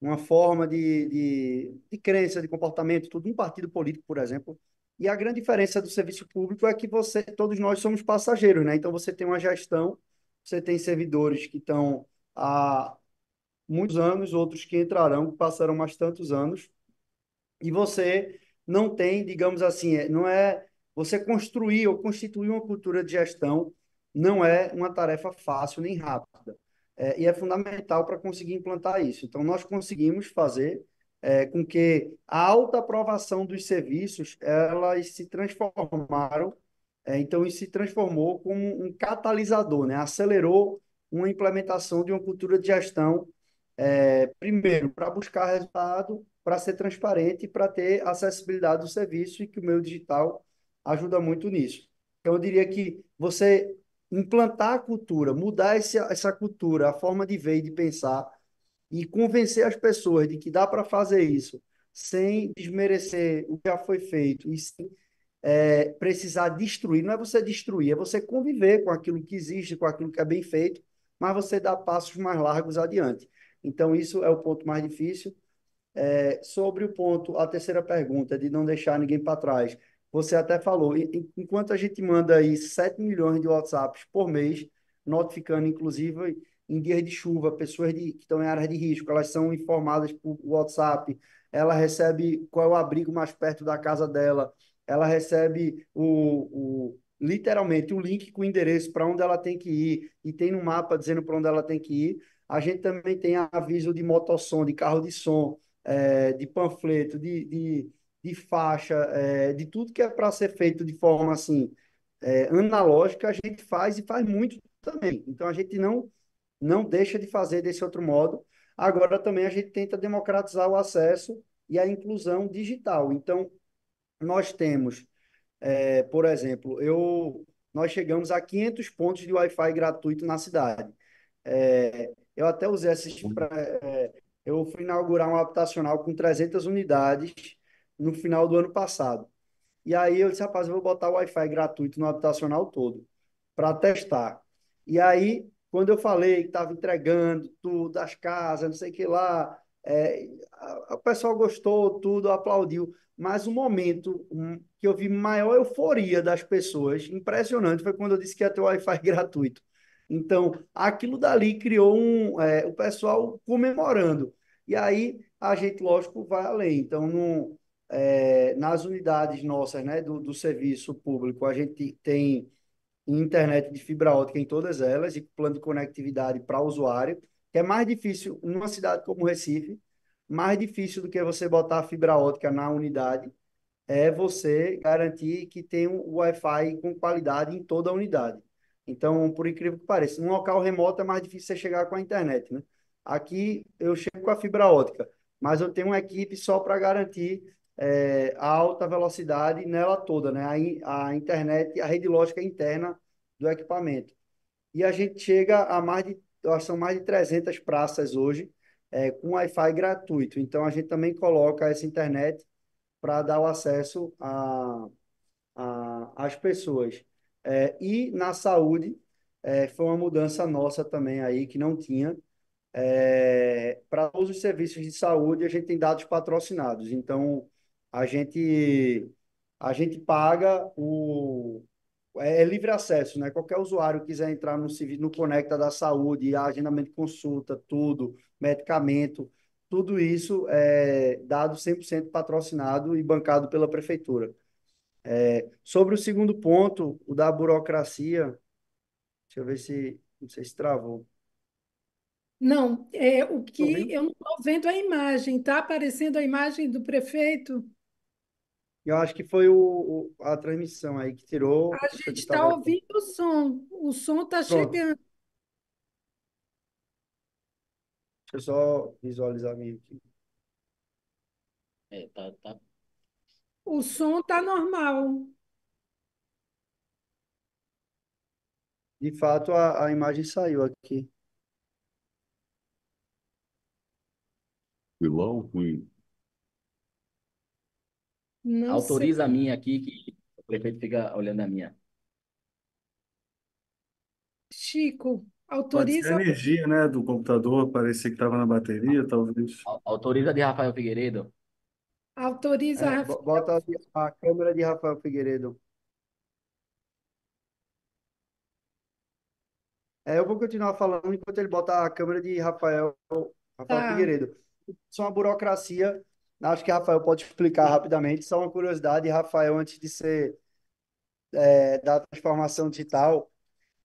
uma forma de, de, de crença, de comportamento, tudo, um partido político, por exemplo. E a grande diferença do serviço público é que você, todos nós somos passageiros, né? Então, você tem uma gestão você tem servidores que estão há muitos anos, outros que entrarão, que passaram mais tantos anos, e você não tem, digamos assim, é, não é você construir ou constituir uma cultura de gestão não é uma tarefa fácil nem rápida. É, e é fundamental para conseguir implantar isso. Então, nós conseguimos fazer é, com que a alta aprovação dos serviços elas se transformaram é, então, isso se transformou como um catalisador, né? acelerou uma implementação de uma cultura de gestão, é, primeiro, para buscar resultado, para ser transparente e para ter acessibilidade do serviço, e que o meio digital ajuda muito nisso. Então, eu diria que você implantar a cultura, mudar esse, essa cultura, a forma de ver e de pensar, e convencer as pessoas de que dá para fazer isso sem desmerecer o que já foi feito e sem é, precisar destruir. Não é você destruir, é você conviver com aquilo que existe, com aquilo que é bem feito, mas você dá passos mais largos adiante. Então, isso é o ponto mais difícil. É, sobre o ponto, a terceira pergunta, de não deixar ninguém para trás. Você até falou, enquanto a gente manda aí 7 milhões de WhatsApps por mês, notificando, inclusive, em dias de chuva, pessoas de, que estão em áreas de risco, elas são informadas por WhatsApp, ela recebe qual é o abrigo mais perto da casa dela, ela recebe o, o literalmente o link com o endereço para onde ela tem que ir e tem no um mapa dizendo para onde ela tem que ir. A gente também tem aviso de motossom, de carro de som, é, de panfleto, de, de, de faixa, é, de tudo que é para ser feito de forma assim é, analógica, a gente faz e faz muito também. Então a gente não não deixa de fazer desse outro modo. Agora também a gente tenta democratizar o acesso e a inclusão digital. Então nós temos, é, por exemplo, eu, nós chegamos a 500 pontos de Wi-Fi gratuito na cidade. É, eu até usei esses. Tipo é, eu fui inaugurar um habitacional com 300 unidades no final do ano passado. E aí eu disse, rapaz, eu vou botar Wi-Fi gratuito no habitacional todo, para testar. E aí, quando eu falei que estava entregando tudo, as casas, não sei o que lá, é, o pessoal gostou, tudo, aplaudiu mas o momento que eu vi maior euforia das pessoas, impressionante, foi quando eu disse que ia ter Wi-Fi gratuito. Então, aquilo dali criou um, é, o pessoal comemorando. E aí, a gente, lógico, vai além. Então, no, é, nas unidades nossas né, do, do serviço público, a gente tem internet de fibra ótica em todas elas e plano de conectividade para usuário, que é mais difícil numa cidade como Recife, mais difícil do que você botar a fibra ótica na unidade é você garantir que tem um Wi-Fi com qualidade em toda a unidade. Então, por incrível que pareça, num local remoto é mais difícil você chegar com a internet, né? Aqui eu chego com a fibra ótica, mas eu tenho uma equipe só para garantir é, a alta velocidade nela toda, né? A, a internet, a rede lógica interna do equipamento. E a gente chega a mais de, são mais de 300 praças hoje, é, com Wi-Fi gratuito. Então, a gente também coloca essa internet para dar o acesso a, a, às pessoas. É, e na saúde, é, foi uma mudança nossa também aí, que não tinha. É, para todos os serviços de saúde, a gente tem dados patrocinados. Então, a gente, a gente paga o. É, é livre acesso, né? Qualquer usuário quiser entrar no, no Conecta da Saúde, agendamento de consulta, tudo, medicamento, tudo isso é dado 100% patrocinado e bancado pela prefeitura. É, sobre o segundo ponto, o da burocracia, deixa eu ver se, não sei se travou. Não, é o que eu não estou vendo é a imagem, está aparecendo a imagem do prefeito? Eu acho que foi o, o a transmissão aí que tirou. A gente está ouvindo o som, o som está chegando. Deixa eu só visualizar minha aqui. É, tá, tá. O som tá normal. De fato, a, a imagem saiu aqui. Vilão ruim. Não Autoriza sei. a minha aqui, que o prefeito fica olhando a minha. Chico. Pode ser a Autoriza. energia, né, do computador, parecia que estava na bateria, talvez. Autoriza de Rafael Figueiredo. Autoriza É, Rafael. bota a câmera de Rafael Figueiredo. É, eu vou continuar falando enquanto ele bota a câmera de Rafael, Rafael tá. Figueiredo. Só é uma burocracia. Acho que Rafael pode explicar rapidamente. Só uma curiosidade, Rafael, antes de ser, é, da transformação digital,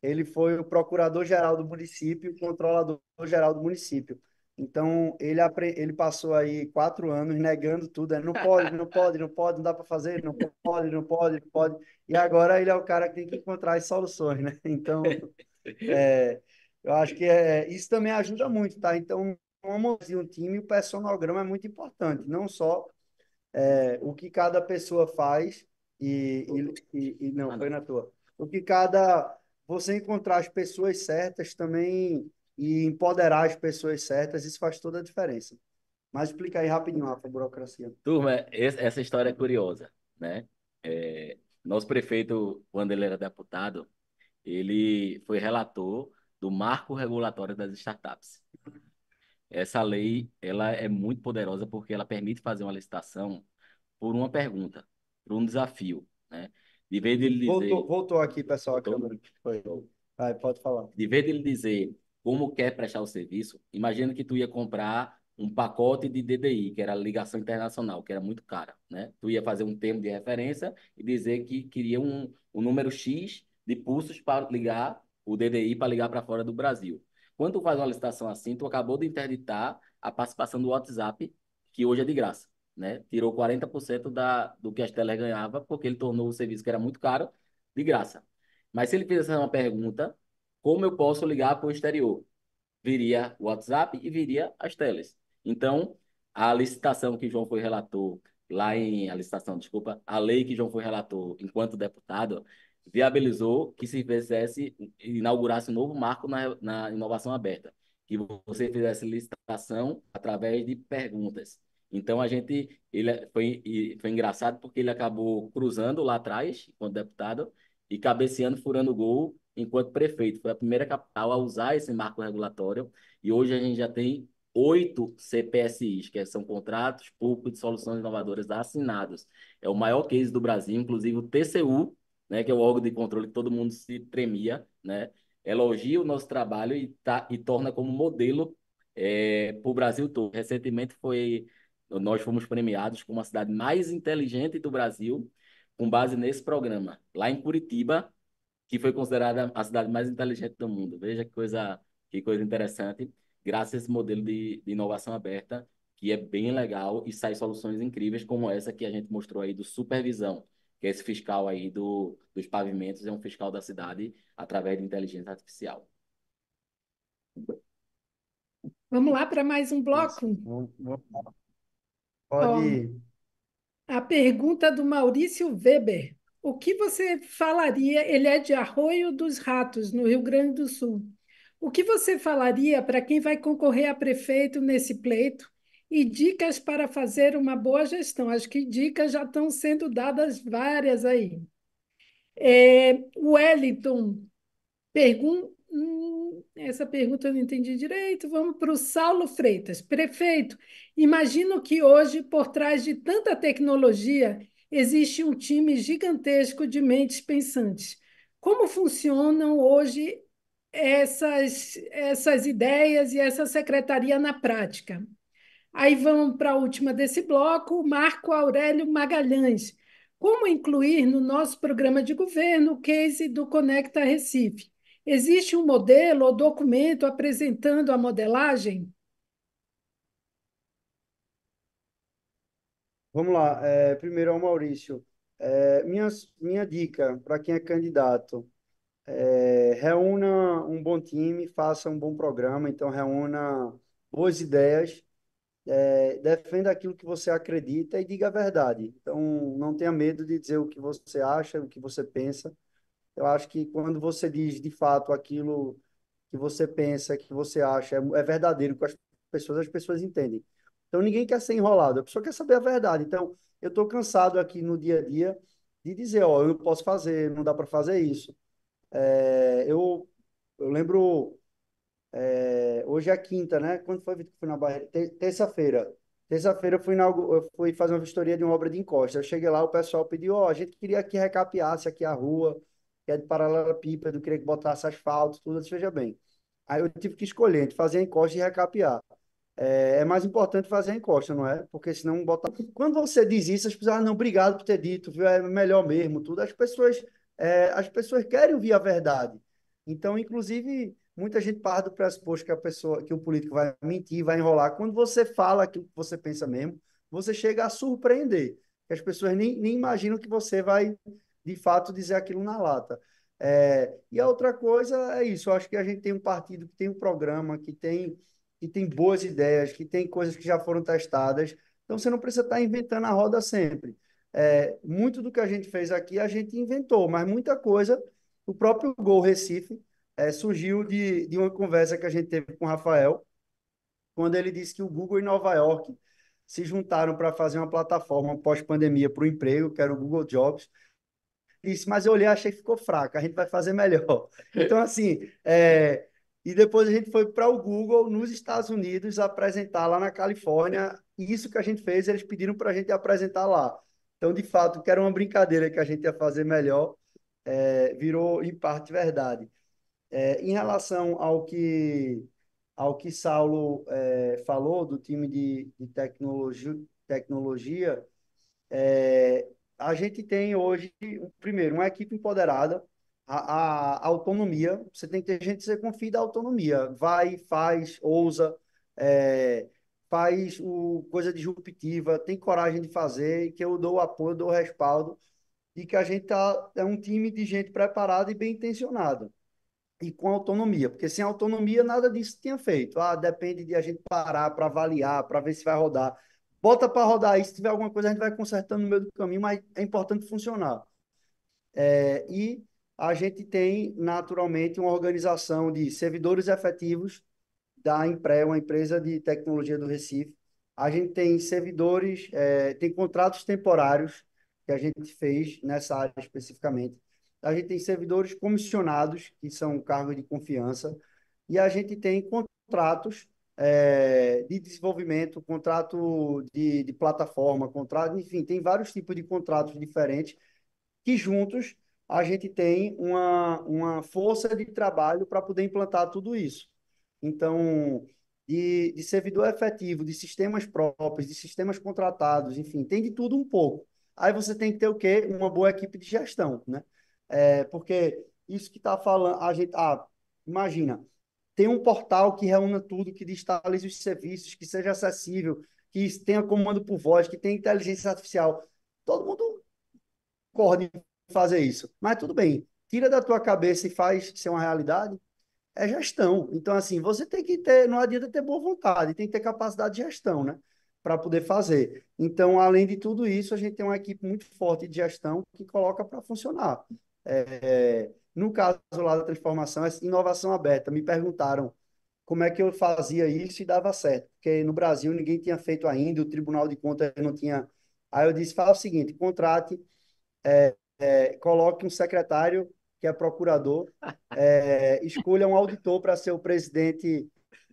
ele foi o procurador-geral do município, controlador-geral do município. Então, ele, ele passou aí quatro anos negando tudo. É, não pode, não pode, não pode, não dá para fazer, não pode, não pode, não pode. E agora ele é o cara que tem que encontrar as soluções, né? Então, é, eu acho que é, isso também ajuda muito, tá? Então, como um time, o personograma é muito importante. Não só é, o que cada pessoa faz e, e, e, e não, foi na tua. O que cada você encontrar as pessoas certas também e empoderar as pessoas certas, isso faz toda a diferença. Mas explica aí rapidinho a burocracia. Turma, essa história é curiosa, né? É, nosso prefeito, quando ele era deputado, ele foi relator do marco regulatório das startups. Essa lei, ela é muito poderosa porque ela permite fazer uma licitação por uma pergunta, por um desafio, né? de vez ele dizer... Voltou, voltou aqui, pessoal, a câmera. Foi. Vai, pode falar. De vez ele dizer como quer prestar o serviço, imagina que tu ia comprar um pacote de DDI, que era ligação internacional, que era muito cara, né? Tu ia fazer um termo de referência e dizer que queria um, um número X de pulsos para ligar o DDI para ligar para fora do Brasil. Quando tu faz uma licitação assim, tu acabou de interditar a participação do WhatsApp, que hoje é de graça né? Tirou 40% da, do que a telas ganhava, porque ele tornou o serviço que era muito caro de graça. Mas se ele fizesse uma pergunta, como eu posso ligar para o exterior? Viria o WhatsApp e viria as telas. Então, a licitação que João foi relator, lá em, a licitação, desculpa, a lei que João foi relator enquanto deputado, viabilizou que se fizesse, inaugurasse um novo marco na, na inovação aberta, que você fizesse licitação através de perguntas. Então a gente, ele foi, foi engraçado porque ele acabou cruzando lá atrás, enquanto deputado, e cabeceando, furando o gol enquanto prefeito. Foi a primeira capital a usar esse marco regulatório e hoje a gente já tem oito CPSIs, que são contratos públicos de soluções inovadoras assinados. É o maior case do Brasil, inclusive o TCU, né, que é o órgão de controle que todo mundo se tremia, né, elogia o nosso trabalho e, tá, e torna como modelo é, eh, para o Brasil todo. Recentemente foi nós fomos premiados como a cidade mais inteligente do Brasil com base nesse programa, lá em Curitiba, que foi considerada a cidade mais inteligente do mundo. Veja que coisa, que coisa interessante, graças a esse modelo de, de inovação aberta, que é bem legal e sai soluções incríveis como essa que a gente mostrou aí do Supervisão, que é esse fiscal aí do, dos pavimentos, é um fiscal da cidade através de inteligência artificial. Vamos lá para mais um bloco? Vamos, vamos. Pode ir. a pergunta do Maurício Weber. O que você falaria? Ele é de Arroio dos Ratos, no Rio Grande do Sul. O que você falaria para quem vai concorrer a prefeito nesse pleito? E dicas para fazer uma boa gestão. Acho que dicas já estão sendo dadas várias aí. É, Wellington pergunta essa pergunta eu não entendi direito. Vamos para o Saulo Freitas. Prefeito, imagino que hoje, por trás de tanta tecnologia, existe um time gigantesco de mentes pensantes. Como funcionam hoje essas, essas ideias e essa secretaria na prática? Aí vamos para a última desse bloco, Marco Aurélio Magalhães. Como incluir no nosso programa de governo o case do Conecta Recife? Existe um modelo ou documento apresentando a modelagem? Vamos lá. É, primeiro ao Maurício. É, minha, minha dica para quem é candidato: é, reúna um bom time, faça um bom programa. Então, reúna boas ideias, é, defenda aquilo que você acredita e diga a verdade. Então, não tenha medo de dizer o que você acha, o que você pensa eu acho que quando você diz de fato aquilo que você pensa, que você acha, é, é verdadeiro com as pessoas, as pessoas entendem. Então ninguém quer ser enrolado, a pessoa quer saber a verdade. Então eu estou cansado aqui no dia a dia de dizer, ó, eu não posso fazer, não dá para fazer isso. É, eu, eu lembro, é, hoje é quinta, né? Quando foi que fui na barreira Terça-feira. Terça-feira eu fui, eu fui fazer uma vistoria de uma obra de encosta. Eu cheguei lá, o pessoal pediu, ó, a gente queria que recapeasse aqui a rua, que é de paralelepípedo, eu queria que botasse asfalto, tudo, veja bem. Aí eu tive que escolher entre fazer a encosta e recapear. É, é, mais importante fazer a encosta, não é? Porque senão botar. Quando você diz isso, as pessoas, ah, não, obrigado por ter dito, viu? É melhor mesmo, tudo. As pessoas, é, as pessoas querem ouvir a verdade. Então, inclusive, muita gente parte do pressuposto que a pessoa, que o político vai mentir, vai enrolar. Quando você fala aquilo que você pensa mesmo, você chega a surpreender. As pessoas nem, nem imaginam que você vai de fato, dizer aquilo na lata. É, e a outra coisa é isso, eu acho que a gente tem um partido que tem um programa, que tem, que tem boas ideias, que tem coisas que já foram testadas, então você não precisa estar inventando a roda sempre. É, muito do que a gente fez aqui a gente inventou, mas muita coisa, o próprio Gol Recife é, surgiu de, de uma conversa que a gente teve com o Rafael, quando ele disse que o Google em Nova York se juntaram para fazer uma plataforma pós-pandemia para o emprego, que era o Google Jobs, disse, mas eu olhei achei que ficou fraco, a gente vai fazer melhor. Então, assim, é... e depois a gente foi para o Google nos Estados Unidos apresentar lá na Califórnia, e isso que a gente fez, eles pediram para a gente apresentar lá. Então, de fato, que era uma brincadeira que a gente ia fazer melhor, é... virou em parte verdade. É... em relação ao que ao que Saulo é, falou do time de, de tecnologia, tecnologia é, a gente tem hoje, primeiro, uma equipe empoderada, a, a autonomia, você tem que ter gente que você confie da autonomia, vai, faz, ousa, é, faz o, coisa disruptiva, tem coragem de fazer, que eu dou o apoio, dou o respaldo, e que a gente tá, é um time de gente preparada e bem intencionada, e com autonomia, porque sem autonomia nada disso tinha feito. Ah, depende de a gente parar para avaliar, para ver se vai rodar bota para rodar aí, se tiver alguma coisa a gente vai consertando no meio do caminho, mas é importante funcionar. É, e a gente tem, naturalmente, uma organização de servidores efetivos da Empre, uma empresa de tecnologia do Recife. A gente tem servidores, é, tem contratos temporários que a gente fez nessa área especificamente. A gente tem servidores comissionados, que são cargos de confiança, e a gente tem contratos é, de desenvolvimento, contrato de, de plataforma, contrato, enfim, tem vários tipos de contratos diferentes que juntos a gente tem uma, uma força de trabalho para poder implantar tudo isso. Então, de, de, servidor efetivo, de sistemas próprios, de sistemas contratados, enfim, tem de tudo um pouco. Aí você tem que ter o quê? Uma boa equipe de gestão, né? É, porque isso que está falando, a gente, ah, imagina, tem um portal que reúna tudo, que digitalize os serviços, que seja acessível, que tenha comando por voz, que tenha inteligência artificial. Todo mundo corre em fazer isso. Mas tudo bem, tira da tua cabeça e faz ser uma realidade. É gestão. Então, assim, você tem que ter, não adianta ter boa vontade, tem que ter capacidade de gestão, né? Para poder fazer. Então, além de tudo isso, a gente tem uma equipe muito forte de gestão que coloca para funcionar. É, é no caso lá da transformação, é inovação aberta. Me perguntaram como é que eu fazia isso e dava certo, porque no Brasil ninguém tinha feito ainda, o Tribunal de Contas não tinha. Aí eu disse: fala o seguinte, contrate, é, é, coloque um secretário que é procurador, é, escolha um auditor para ser o presidente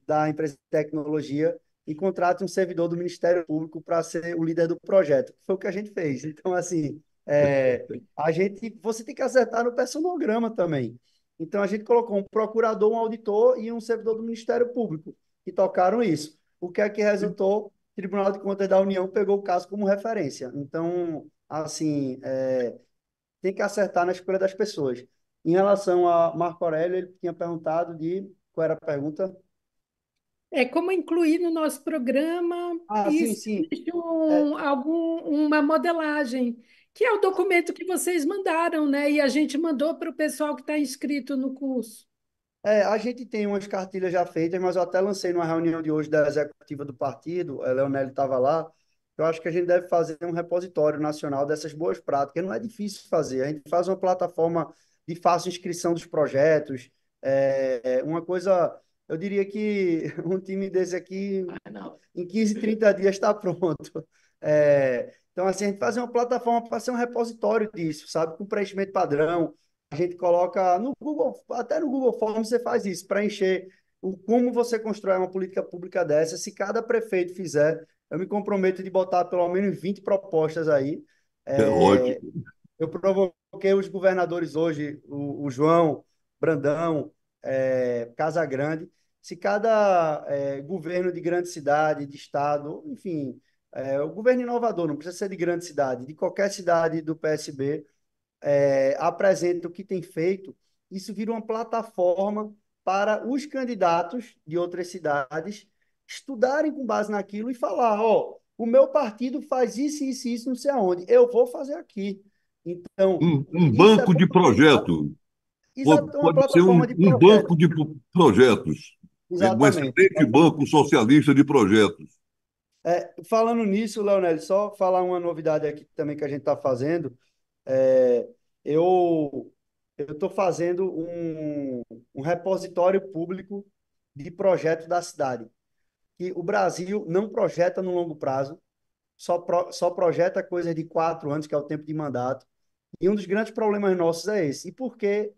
da empresa de tecnologia e contrate um servidor do Ministério Público para ser o líder do projeto. Foi o que a gente fez. Então, assim, é, a gente, você tem que acertar no personograma também. Então a gente colocou um procurador, um auditor e um servidor do Ministério Público que tocaram isso. O que é que resultou? O Tribunal de Contas da União pegou o caso como referência. Então, assim, é, tem que acertar na escolha das pessoas. Em relação a Marco Aurélio, ele tinha perguntado de qual era a pergunta? É como incluir no nosso programa ah, sim, sim. Um, é. algum, uma modelagem que é o documento que vocês mandaram, né? E a gente mandou para o pessoal que está inscrito no curso. É, a gente tem umas cartilhas já feitas, mas eu até lancei numa reunião de hoje da executiva do partido, a Leonel estava lá. Eu acho que a gente deve fazer um repositório nacional dessas boas práticas. Não é difícil fazer. A gente faz uma plataforma de fácil inscrição dos projetos. É, é uma coisa, eu diria que um time desse aqui, ah, em 15, 30 dias está pronto. É, então, assim, a gente faz uma plataforma para ser um repositório disso, sabe? Com preenchimento padrão. A gente coloca no Google, até no Google Forms você faz isso, preencher o como você constrói uma política pública dessa. Se cada prefeito fizer, eu me comprometo de botar pelo menos 20 propostas aí. É, é ótimo. Eu provoquei os governadores hoje, o, o João, Brandão, é, Casa Grande. Se cada é, governo de grande cidade, de estado, enfim, é, o governo inovador, não precisa ser de grande cidade, de qualquer cidade do PSB, é, apresenta o que tem feito, isso vira uma plataforma para os candidatos de outras cidades estudarem com base naquilo e falar, ó, o meu partido faz isso, isso, isso, não sei aonde, eu vou fazer aqui. Então, um, um é banco é de projeto. Exato, pode ser um, de um banco de projetos. Exatamente. Um excelente banco socialista de projetos. É, falando nisso, Leonel, só falar uma novidade aqui também que a gente está fazendo. É, eu estou fazendo um, um repositório público de projeto da cidade. Que o Brasil não projeta no longo prazo, só, pro, só projeta coisas de quatro anos, que é o tempo de mandato. E um dos grandes problemas nossos é esse. E por quê?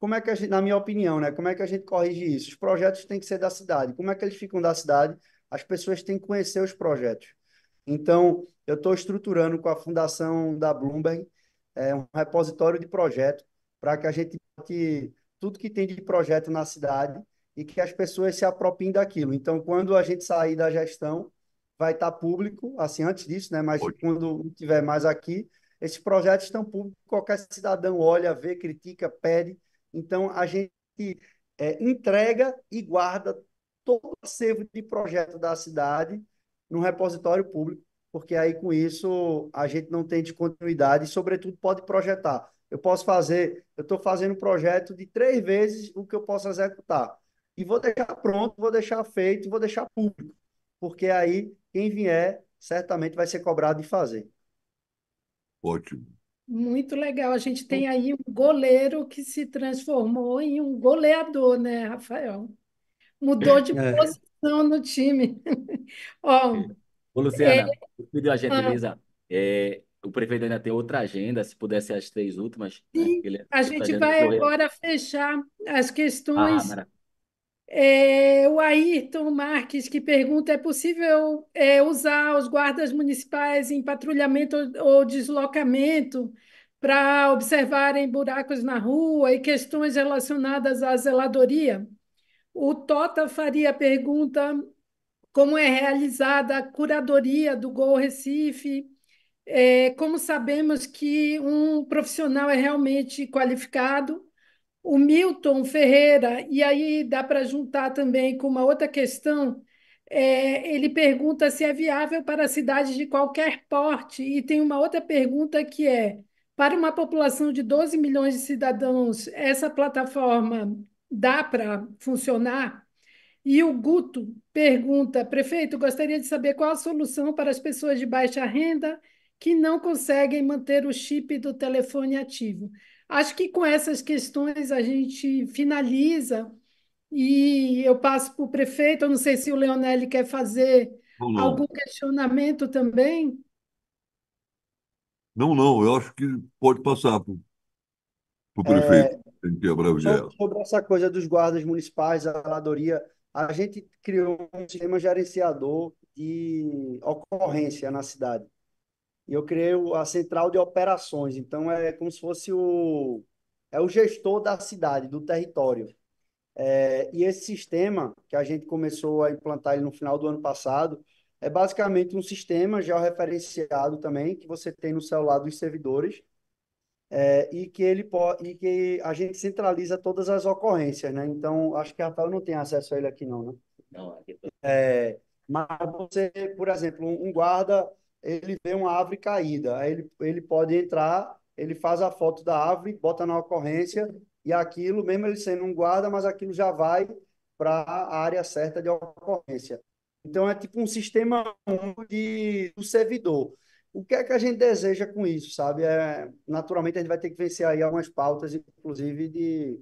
como é que a gente, na minha opinião, né, como é que a gente corrige isso? Os projetos têm que ser da cidade. Como é que eles ficam da cidade? as pessoas têm que conhecer os projetos. Então, eu estou estruturando com a fundação da Bloomberg é, um repositório de projetos para que a gente bote tudo que tem de projeto na cidade e que as pessoas se apropriem daquilo. Então, quando a gente sair da gestão, vai estar tá público, assim, antes disso, né? Mas Hoje. quando tiver mais aqui, esses projetos estão públicos, qualquer cidadão olha, vê, critica, pede. Então, a gente é, entrega e guarda todo o acervo de projeto da cidade num repositório público, porque aí com isso a gente não tem descontinuidade e, sobretudo, pode projetar. Eu posso fazer, eu estou fazendo um projeto de três vezes o que eu posso executar. E vou deixar pronto, vou deixar feito, vou deixar público, porque aí quem vier certamente vai ser cobrado de fazer. Ótimo. Muito legal. A gente tem aí um goleiro que se transformou em um goleador, né, Rafael? mudou de é. posição no time. Ó, Ô, Luciana, é... a gentileza. Ah. É, o prefeito ainda tem outra agenda, se pudesse as três últimas. Né, Sim, né? a tá gente vai agora fechar as questões. Ah, é, o Ayrton Marques que pergunta: é possível é, usar os guardas municipais em patrulhamento ou, ou deslocamento para observarem buracos na rua e questões relacionadas à zeladoria? O Tota faria a pergunta como é realizada a curadoria do Gol Recife, é, como sabemos que um profissional é realmente qualificado. O Milton Ferreira, e aí dá para juntar também com uma outra questão, é, ele pergunta se é viável para cidades de qualquer porte, e tem uma outra pergunta que é: para uma população de 12 milhões de cidadãos, essa plataforma dá para funcionar. E o Guto pergunta: prefeito, gostaria de saber qual a solução para as pessoas de baixa renda que não conseguem manter o chip do telefone ativo. Acho que com essas questões a gente finaliza e eu passo para o prefeito. Eu não sei se o Leonelli quer fazer não, não. algum questionamento também. Não, não, eu acho que pode passar para o é, prefeito. É quebrar o então, gelo. Sobre essa coisa dos guardas municipais, a aladoria, a gente criou um sistema gerenciador de ocorrência na cidade. E eu criei a central de operações. Então, é como se fosse o, é o gestor da cidade, do território. É, e esse sistema, que a gente começou a implantar ele no final do ano passado, é basicamente um sistema georreferenciado também, que você tem no celular dos servidores, é, e que ele pode, e que a gente centraliza todas as ocorrências, né? Então, acho que Rafael não tem acesso a ele aqui, não, né? Não, aqui é, mas você, por exemplo, um guarda, ele vê uma árvore caída, aí ele, ele pode entrar, ele faz a foto da árvore, bota na ocorrência, e aquilo, mesmo ele sendo um guarda, mas aquilo já vai para a área certa de ocorrência. Então, é tipo um sistema de, do servidor o que é que a gente deseja com isso, sabe? É, naturalmente, a gente vai ter que vencer aí algumas pautas, inclusive de,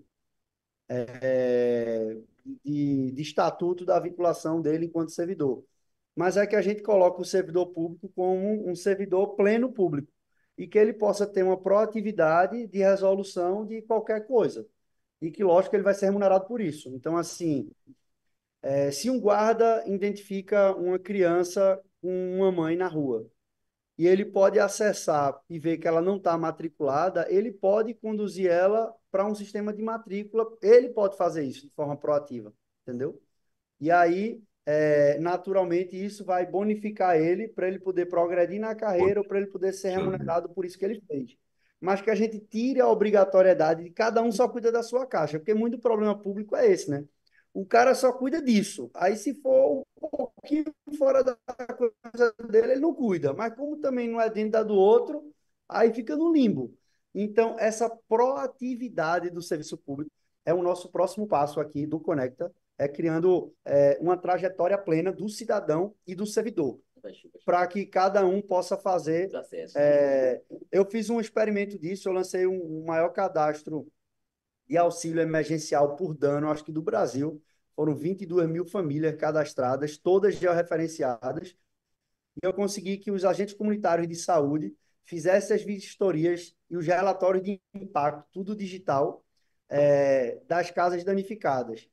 é, de, de, estatuto da vinculação dele enquanto servidor. Mas é que a gente coloca o servidor público como um servidor pleno público e que ele possa ter uma proatividade de resolução de qualquer coisa. E que, lógico, ele vai ser remunerado por isso. Então, assim, é, se um guarda identifica uma criança com uma mãe na rua, e ele pode acessar e ver que ela não está matriculada, ele pode conduzir ela para um sistema de matrícula, ele pode fazer isso de forma proativa, entendeu? E aí, é, naturalmente, isso vai bonificar ele para ele poder progredir na carreira ou para ele poder ser remunerado por isso que ele fez. Mas que a gente tire a obrigatoriedade de cada um só cuida da sua caixa, porque muito problema público é esse, né? O cara só cuida disso. Aí, se for um pouquinho fora da coisa dele, ele não cuida. Mas, como também não é dentro da do outro, aí fica no limbo. Então, essa proatividade do serviço público é o nosso próximo passo aqui do Conecta, é criando é, uma trajetória plena do cidadão e do servidor, para que cada um possa fazer. É, eu fiz um experimento disso, eu lancei um, um maior cadastro de auxílio emergencial por dano, acho que do Brasil. Foram 22 mil famílias cadastradas, todas georreferenciadas. E eu consegui que os agentes comunitários de saúde fizessem as vistorias e os relatórios de impacto, tudo digital, é, das casas danificadas.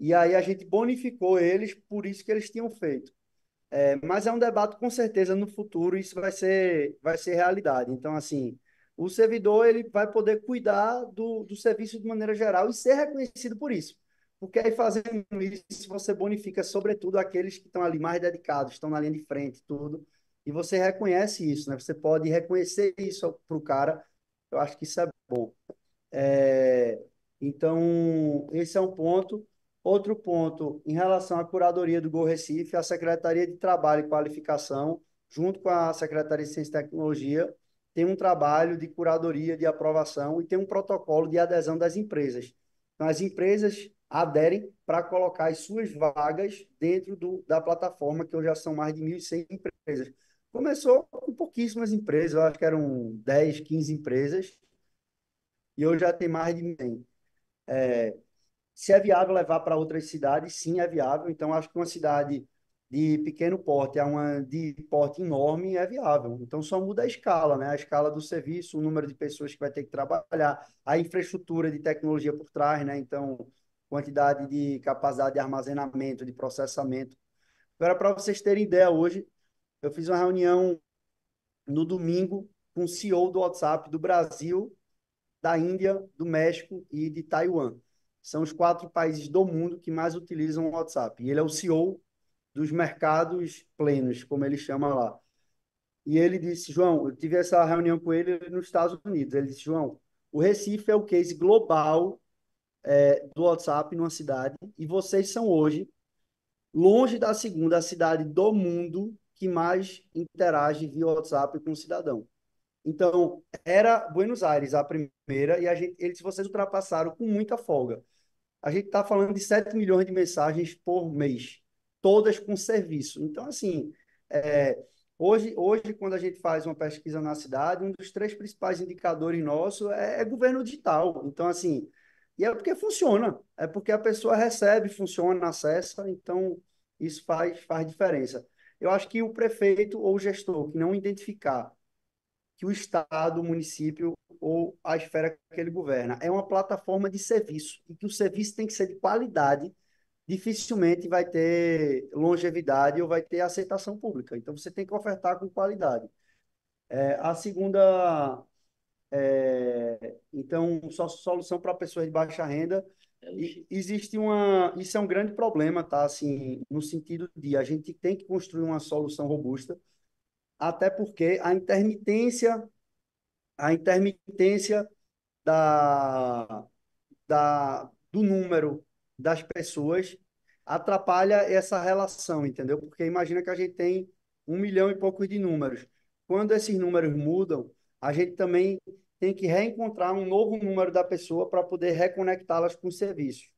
E aí a gente bonificou eles por isso que eles tinham feito. É, mas é um debate com certeza no futuro isso vai ser vai ser realidade. Então assim o servidor ele vai poder cuidar do, do serviço de maneira geral e ser reconhecido por isso. Porque aí fazendo isso, você bonifica sobretudo aqueles que estão ali mais dedicados, estão na linha de frente, tudo. E você reconhece isso, né? Você pode reconhecer isso para o cara. Eu acho que isso é bom. É... Então, esse é um ponto. Outro ponto, em relação à curadoria do Gol Recife, a Secretaria de Trabalho e Qualificação, junto com a Secretaria de Ciência e Tecnologia, tem um trabalho de curadoria, de aprovação e tem um protocolo de adesão das empresas. Então, as empresas aderem para colocar as suas vagas dentro do, da plataforma, que hoje já são mais de 1.100 empresas. Começou com pouquíssimas empresas, eu acho que eram 10, 15 empresas, e hoje já tem mais de 100. É, se é viável levar para outras cidades, sim, é viável. Então, acho que uma cidade de pequeno porte a uma de porte enorme é viável. Então só muda a escala, né? A escala do serviço, o número de pessoas que vai ter que trabalhar, a infraestrutura de tecnologia por trás, né? Então quantidade de capacidade de armazenamento, de processamento. Agora para vocês terem ideia, hoje eu fiz uma reunião no domingo com o CEO do WhatsApp do Brasil, da Índia, do México e de Taiwan. São os quatro países do mundo que mais utilizam o WhatsApp. E ele é o CEO dos mercados plenos, como ele chama lá. E ele disse, João, eu tive essa reunião com ele nos Estados Unidos. Ele disse, João, o Recife é o case global é, do WhatsApp numa cidade e vocês são hoje, longe da segunda, cidade do mundo que mais interage via WhatsApp com o cidadão. Então, era Buenos Aires a primeira e a gente, eles, vocês ultrapassaram com muita folga. A gente está falando de 7 milhões de mensagens por mês todas com serviço. Então, assim, é, hoje, hoje, quando a gente faz uma pesquisa na cidade, um dos três principais indicadores nossos é, é governo digital. Então, assim, e é porque funciona, é porque a pessoa recebe, funciona, acessa, então isso faz, faz diferença. Eu acho que o prefeito ou o gestor que não identificar que o Estado, o município ou a esfera que ele governa é uma plataforma de serviço e que o serviço tem que ser de qualidade dificilmente vai ter longevidade ou vai ter aceitação pública. Então, você tem que ofertar com qualidade. É, a segunda, é, então, só solução para pessoas de baixa renda, é existe uma, isso é um grande problema, tá? Assim, no sentido de a gente tem que construir uma solução robusta, até porque a intermitência, a intermitência da, da, do número das pessoas atrapalha essa relação, entendeu? Porque imagina que a gente tem um milhão e poucos de números. Quando esses números mudam, a gente também tem que reencontrar um novo número da pessoa para poder reconectá-las com o serviço.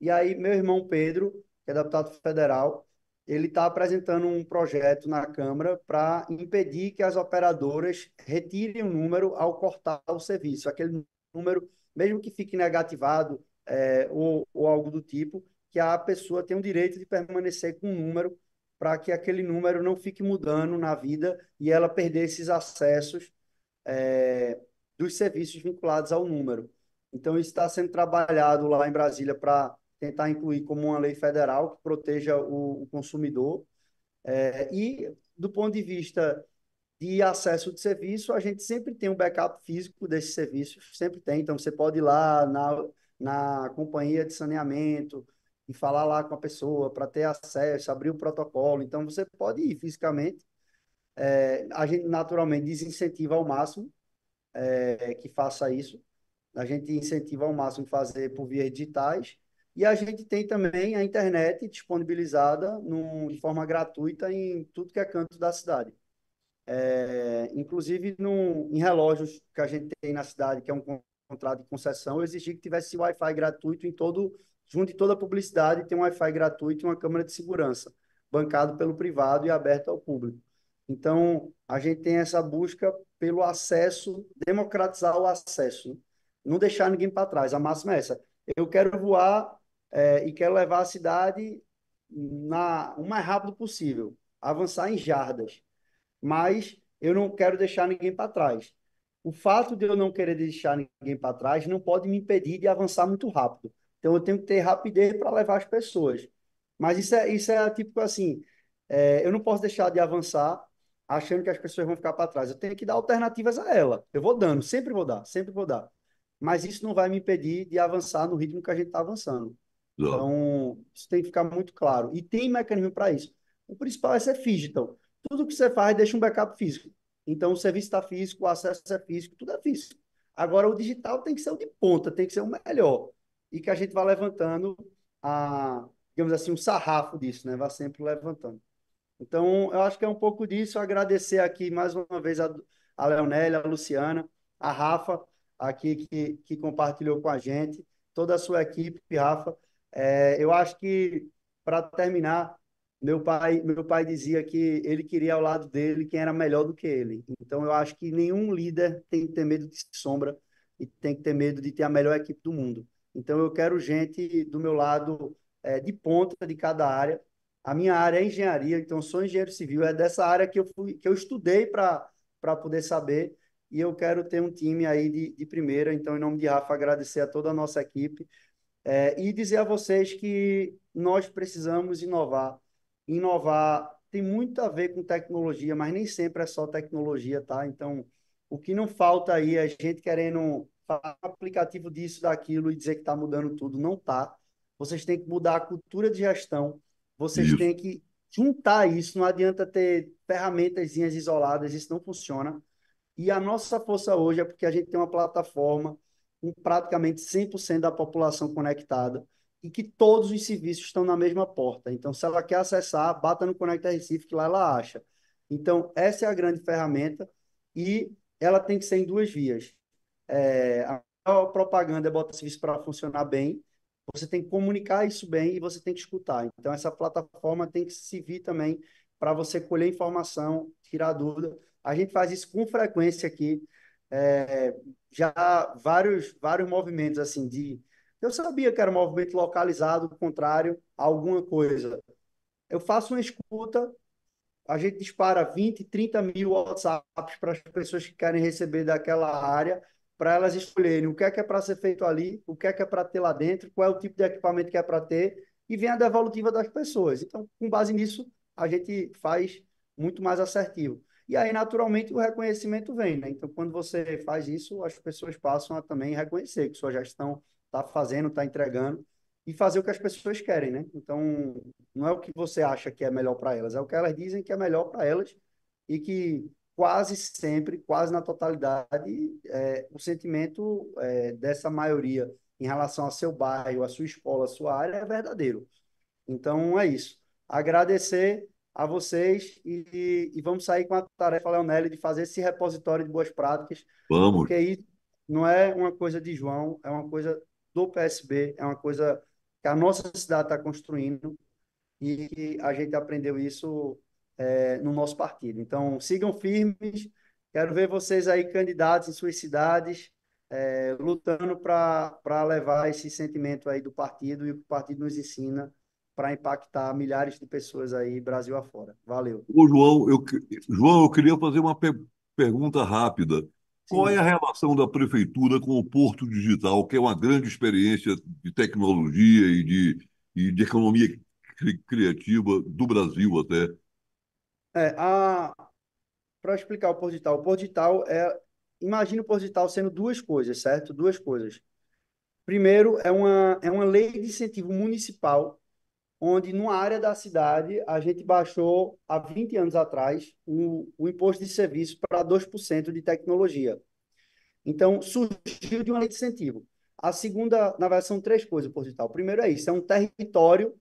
E aí, meu irmão Pedro, que é deputado federal, ele está apresentando um projeto na Câmara para impedir que as operadoras retirem o número ao cortar o serviço. Aquele número, mesmo que fique negativado é, ou, ou algo do tipo, que a pessoa tem o direito de permanecer com um número para que aquele número não fique mudando na vida e ela perder esses acessos é, dos serviços vinculados ao número. Então, isso está sendo trabalhado lá em Brasília para tentar incluir como uma lei federal que proteja o, o consumidor. É, e, do ponto de vista de acesso de serviço, a gente sempre tem um backup físico desses serviços, sempre tem. Então, você pode ir lá na na companhia de saneamento e falar lá com a pessoa para ter acesso, abrir o protocolo. Então, você pode ir fisicamente. É, a gente, naturalmente, desincentiva ao máximo é, que faça isso. A gente incentiva ao máximo fazer por vias digitais. E a gente tem também a internet disponibilizada num, de forma gratuita em tudo que é canto da cidade. É, inclusive em relógios que a gente tem na cidade, que é um contrato de concessão, eu exigi que tivesse Wi-Fi gratuito em todo, junto de toda a publicidade, tem um Wi-Fi gratuito e uma câmera de segurança, bancado pelo privado e aberto ao público. Então, a gente tem essa busca pelo acesso, democratizar o acesso, né? não deixar ninguém para trás. A máxima é essa. Eu quero voar é, e quero levar a cidade na, o mais rápido possível, avançar em jardas, mas eu não quero deixar ninguém para trás o fato de eu não querer deixar ninguém para trás não pode me impedir de avançar muito rápido. Então, eu tenho que ter rapidez para levar as pessoas. Mas isso é, isso é tipo assim: é, eu não posso deixar de avançar achando que as pessoas vão ficar para trás. Eu tenho que dar alternativas a ela. Eu vou dando, sempre vou dar, sempre vou dar. Mas isso não vai me impedir de avançar no ritmo que a gente está avançando. Não. Então, isso tem que ficar muito claro. E tem mecanismo para isso. O principal é ser digital. Então, tudo que você faz, deixa um backup físico. Então, o serviço está físico, o acesso é físico, tudo é físico. Agora, o digital tem que ser o de ponta, tem que ser o melhor. E que a gente vai levantando, a, digamos assim, um sarrafo disso, né? Vai sempre levantando. Então, eu acho que é um pouco disso. Agradecer aqui mais uma vez a, a Leonélia, a Luciana, a Rafa, aqui que, que compartilhou com a gente, toda a sua equipe, Rafa. É, eu acho que, para terminar, meu pai, meu pai dizia que ele queria ao lado dele quem era melhor do que ele. Então eu acho que nenhum líder tem que ter medo de sombra e tem que ter medo de ter a melhor equipe do mundo. Então eu quero gente do meu lado é, de ponta de cada área. A minha área é engenharia, então sou engenheiro civil. É dessa área que eu fui, que eu estudei para para poder saber. E eu quero ter um time aí de, de primeira. Então em nome de Rafa agradecer a toda a nossa equipe é, e dizer a vocês que nós precisamos inovar Inovar tem muito a ver com tecnologia, mas nem sempre é só tecnologia, tá? Então, o que não falta aí é a gente querendo fazer um aplicativo disso, daquilo e dizer que está mudando tudo. Não tá. Vocês têm que mudar a cultura de gestão, vocês isso. têm que juntar isso, não adianta ter ferramentas isoladas, isso não funciona. E a nossa força hoje é porque a gente tem uma plataforma com praticamente 100% da população conectada e que todos os serviços estão na mesma porta. Então, se ela quer acessar, bata no Conecta Recife, que lá ela acha. Então, essa é a grande ferramenta e ela tem que ser em duas vias. É, a propaganda é botar o serviço para funcionar bem, você tem que comunicar isso bem e você tem que escutar. Então, essa plataforma tem que servir também para você colher informação, tirar dúvida. A gente faz isso com frequência aqui. É, já vários, vários movimentos assim de eu sabia que era um movimento localizado, contrário a alguma coisa. Eu faço uma escuta, a gente dispara 20, 30 mil WhatsApps para as pessoas que querem receber daquela área, para elas escolherem o que é que é para ser feito ali, o que é que é para ter lá dentro, qual é o tipo de equipamento que é para ter, e vem a devolutiva das pessoas. Então, com base nisso, a gente faz muito mais assertivo. E aí, naturalmente, o reconhecimento vem, né? Então, quando você faz isso, as pessoas passam a também reconhecer que sua gestão está fazendo, está entregando e fazer o que as pessoas querem, né? Então, não é o que você acha que é melhor para elas, é o que elas dizem que é melhor para elas e que quase sempre, quase na totalidade, é, o sentimento é, dessa maioria em relação a seu bairro, a sua escola, a sua área é verdadeiro. Então, é isso. Agradecer a vocês e, e vamos sair com a tarefa, Leonelli, de fazer esse repositório de boas práticas. Vamos. Porque isso não é uma coisa de João, é uma coisa do PSB, é uma coisa que a nossa cidade está construindo e que a gente aprendeu isso é, no nosso partido. Então, sigam firmes, quero ver vocês aí, candidatos em suas cidades, é, lutando para levar esse sentimento aí do partido e o que o partido nos ensina para impactar milhares de pessoas aí Brasil afora. Valeu. Ô, João, eu, João, eu queria fazer uma per pergunta rápida. Qual é a relação da prefeitura com o Porto Digital, que é uma grande experiência de tecnologia e de, e de economia cri criativa do Brasil até? É, a... Para explicar o Porto Digital, o Porto Digital é. Imagina o Porto Digital sendo duas coisas, certo? Duas coisas. Primeiro, é uma, é uma lei de incentivo municipal onde numa área da cidade a gente baixou há 20 anos atrás o, o imposto de serviço para 2% de tecnologia. Então, surgiu de um incentivo. A segunda, na verdade, são três coisas, por digital. O primeiro é isso, é um território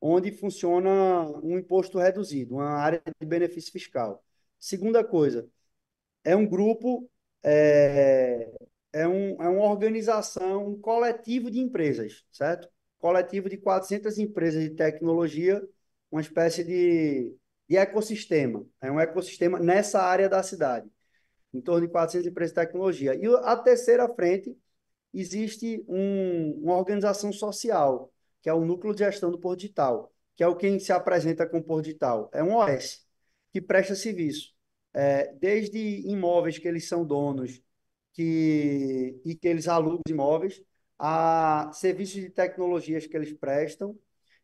onde funciona um imposto reduzido, uma área de benefício fiscal. Segunda coisa, é um grupo, é, é, um, é uma organização, um coletivo de empresas, certo? coletivo de 400 empresas de tecnologia, uma espécie de, de ecossistema, é um ecossistema nessa área da cidade, em torno de 400 empresas de tecnologia. E a terceira frente, existe um, uma organização social, que é o Núcleo de Gestão do Porto Digital, que é o quem se apresenta com o Porto Digital. É um OS que presta serviço, é, desde imóveis que eles são donos que, e que eles alugam imóveis, a serviços de tecnologias que eles prestam.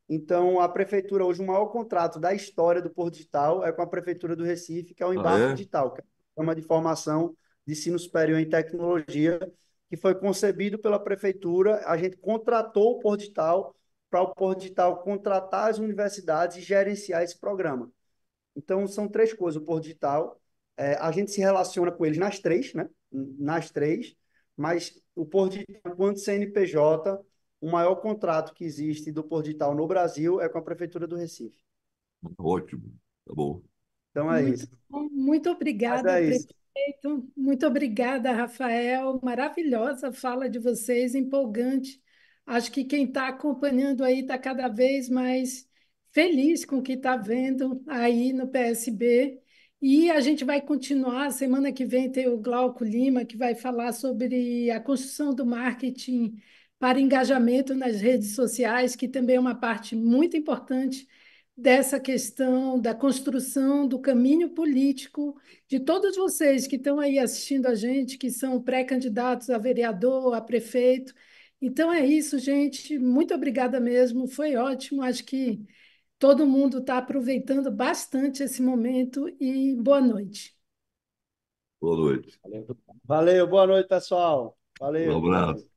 Então, a prefeitura, hoje, o maior contrato da história do Porto Digital é com a Prefeitura do Recife, que é o ah, Embarque ah, é? Digital, que é uma programa de formação de ensino superior em tecnologia, que foi concebido pela prefeitura. A gente contratou o Porto Digital para o Porto Digital contratar as universidades e gerenciar esse programa. Então, são três coisas: o Porto Digital, é, a gente se relaciona com eles nas três, né? Nas três mas o Pordital, quanto CNPJ, o maior contrato que existe do digital no Brasil é com a Prefeitura do Recife. Ótimo, tá bom. Então é muito, isso. muito obrigada, é isso. prefeito. Muito obrigada, Rafael. Maravilhosa fala de vocês, empolgante. Acho que quem está acompanhando aí está cada vez mais feliz com o que está vendo aí no PSB e a gente vai continuar, semana que vem tem o Glauco Lima, que vai falar sobre a construção do marketing para engajamento nas redes sociais, que também é uma parte muito importante dessa questão da construção do caminho político de todos vocês que estão aí assistindo a gente, que são pré-candidatos a vereador, a prefeito. Então é isso, gente. Muito obrigada mesmo. Foi ótimo. Acho que Todo mundo está aproveitando bastante esse momento e boa noite. Boa noite. Valeu, boa noite, pessoal. Valeu. Um abraço.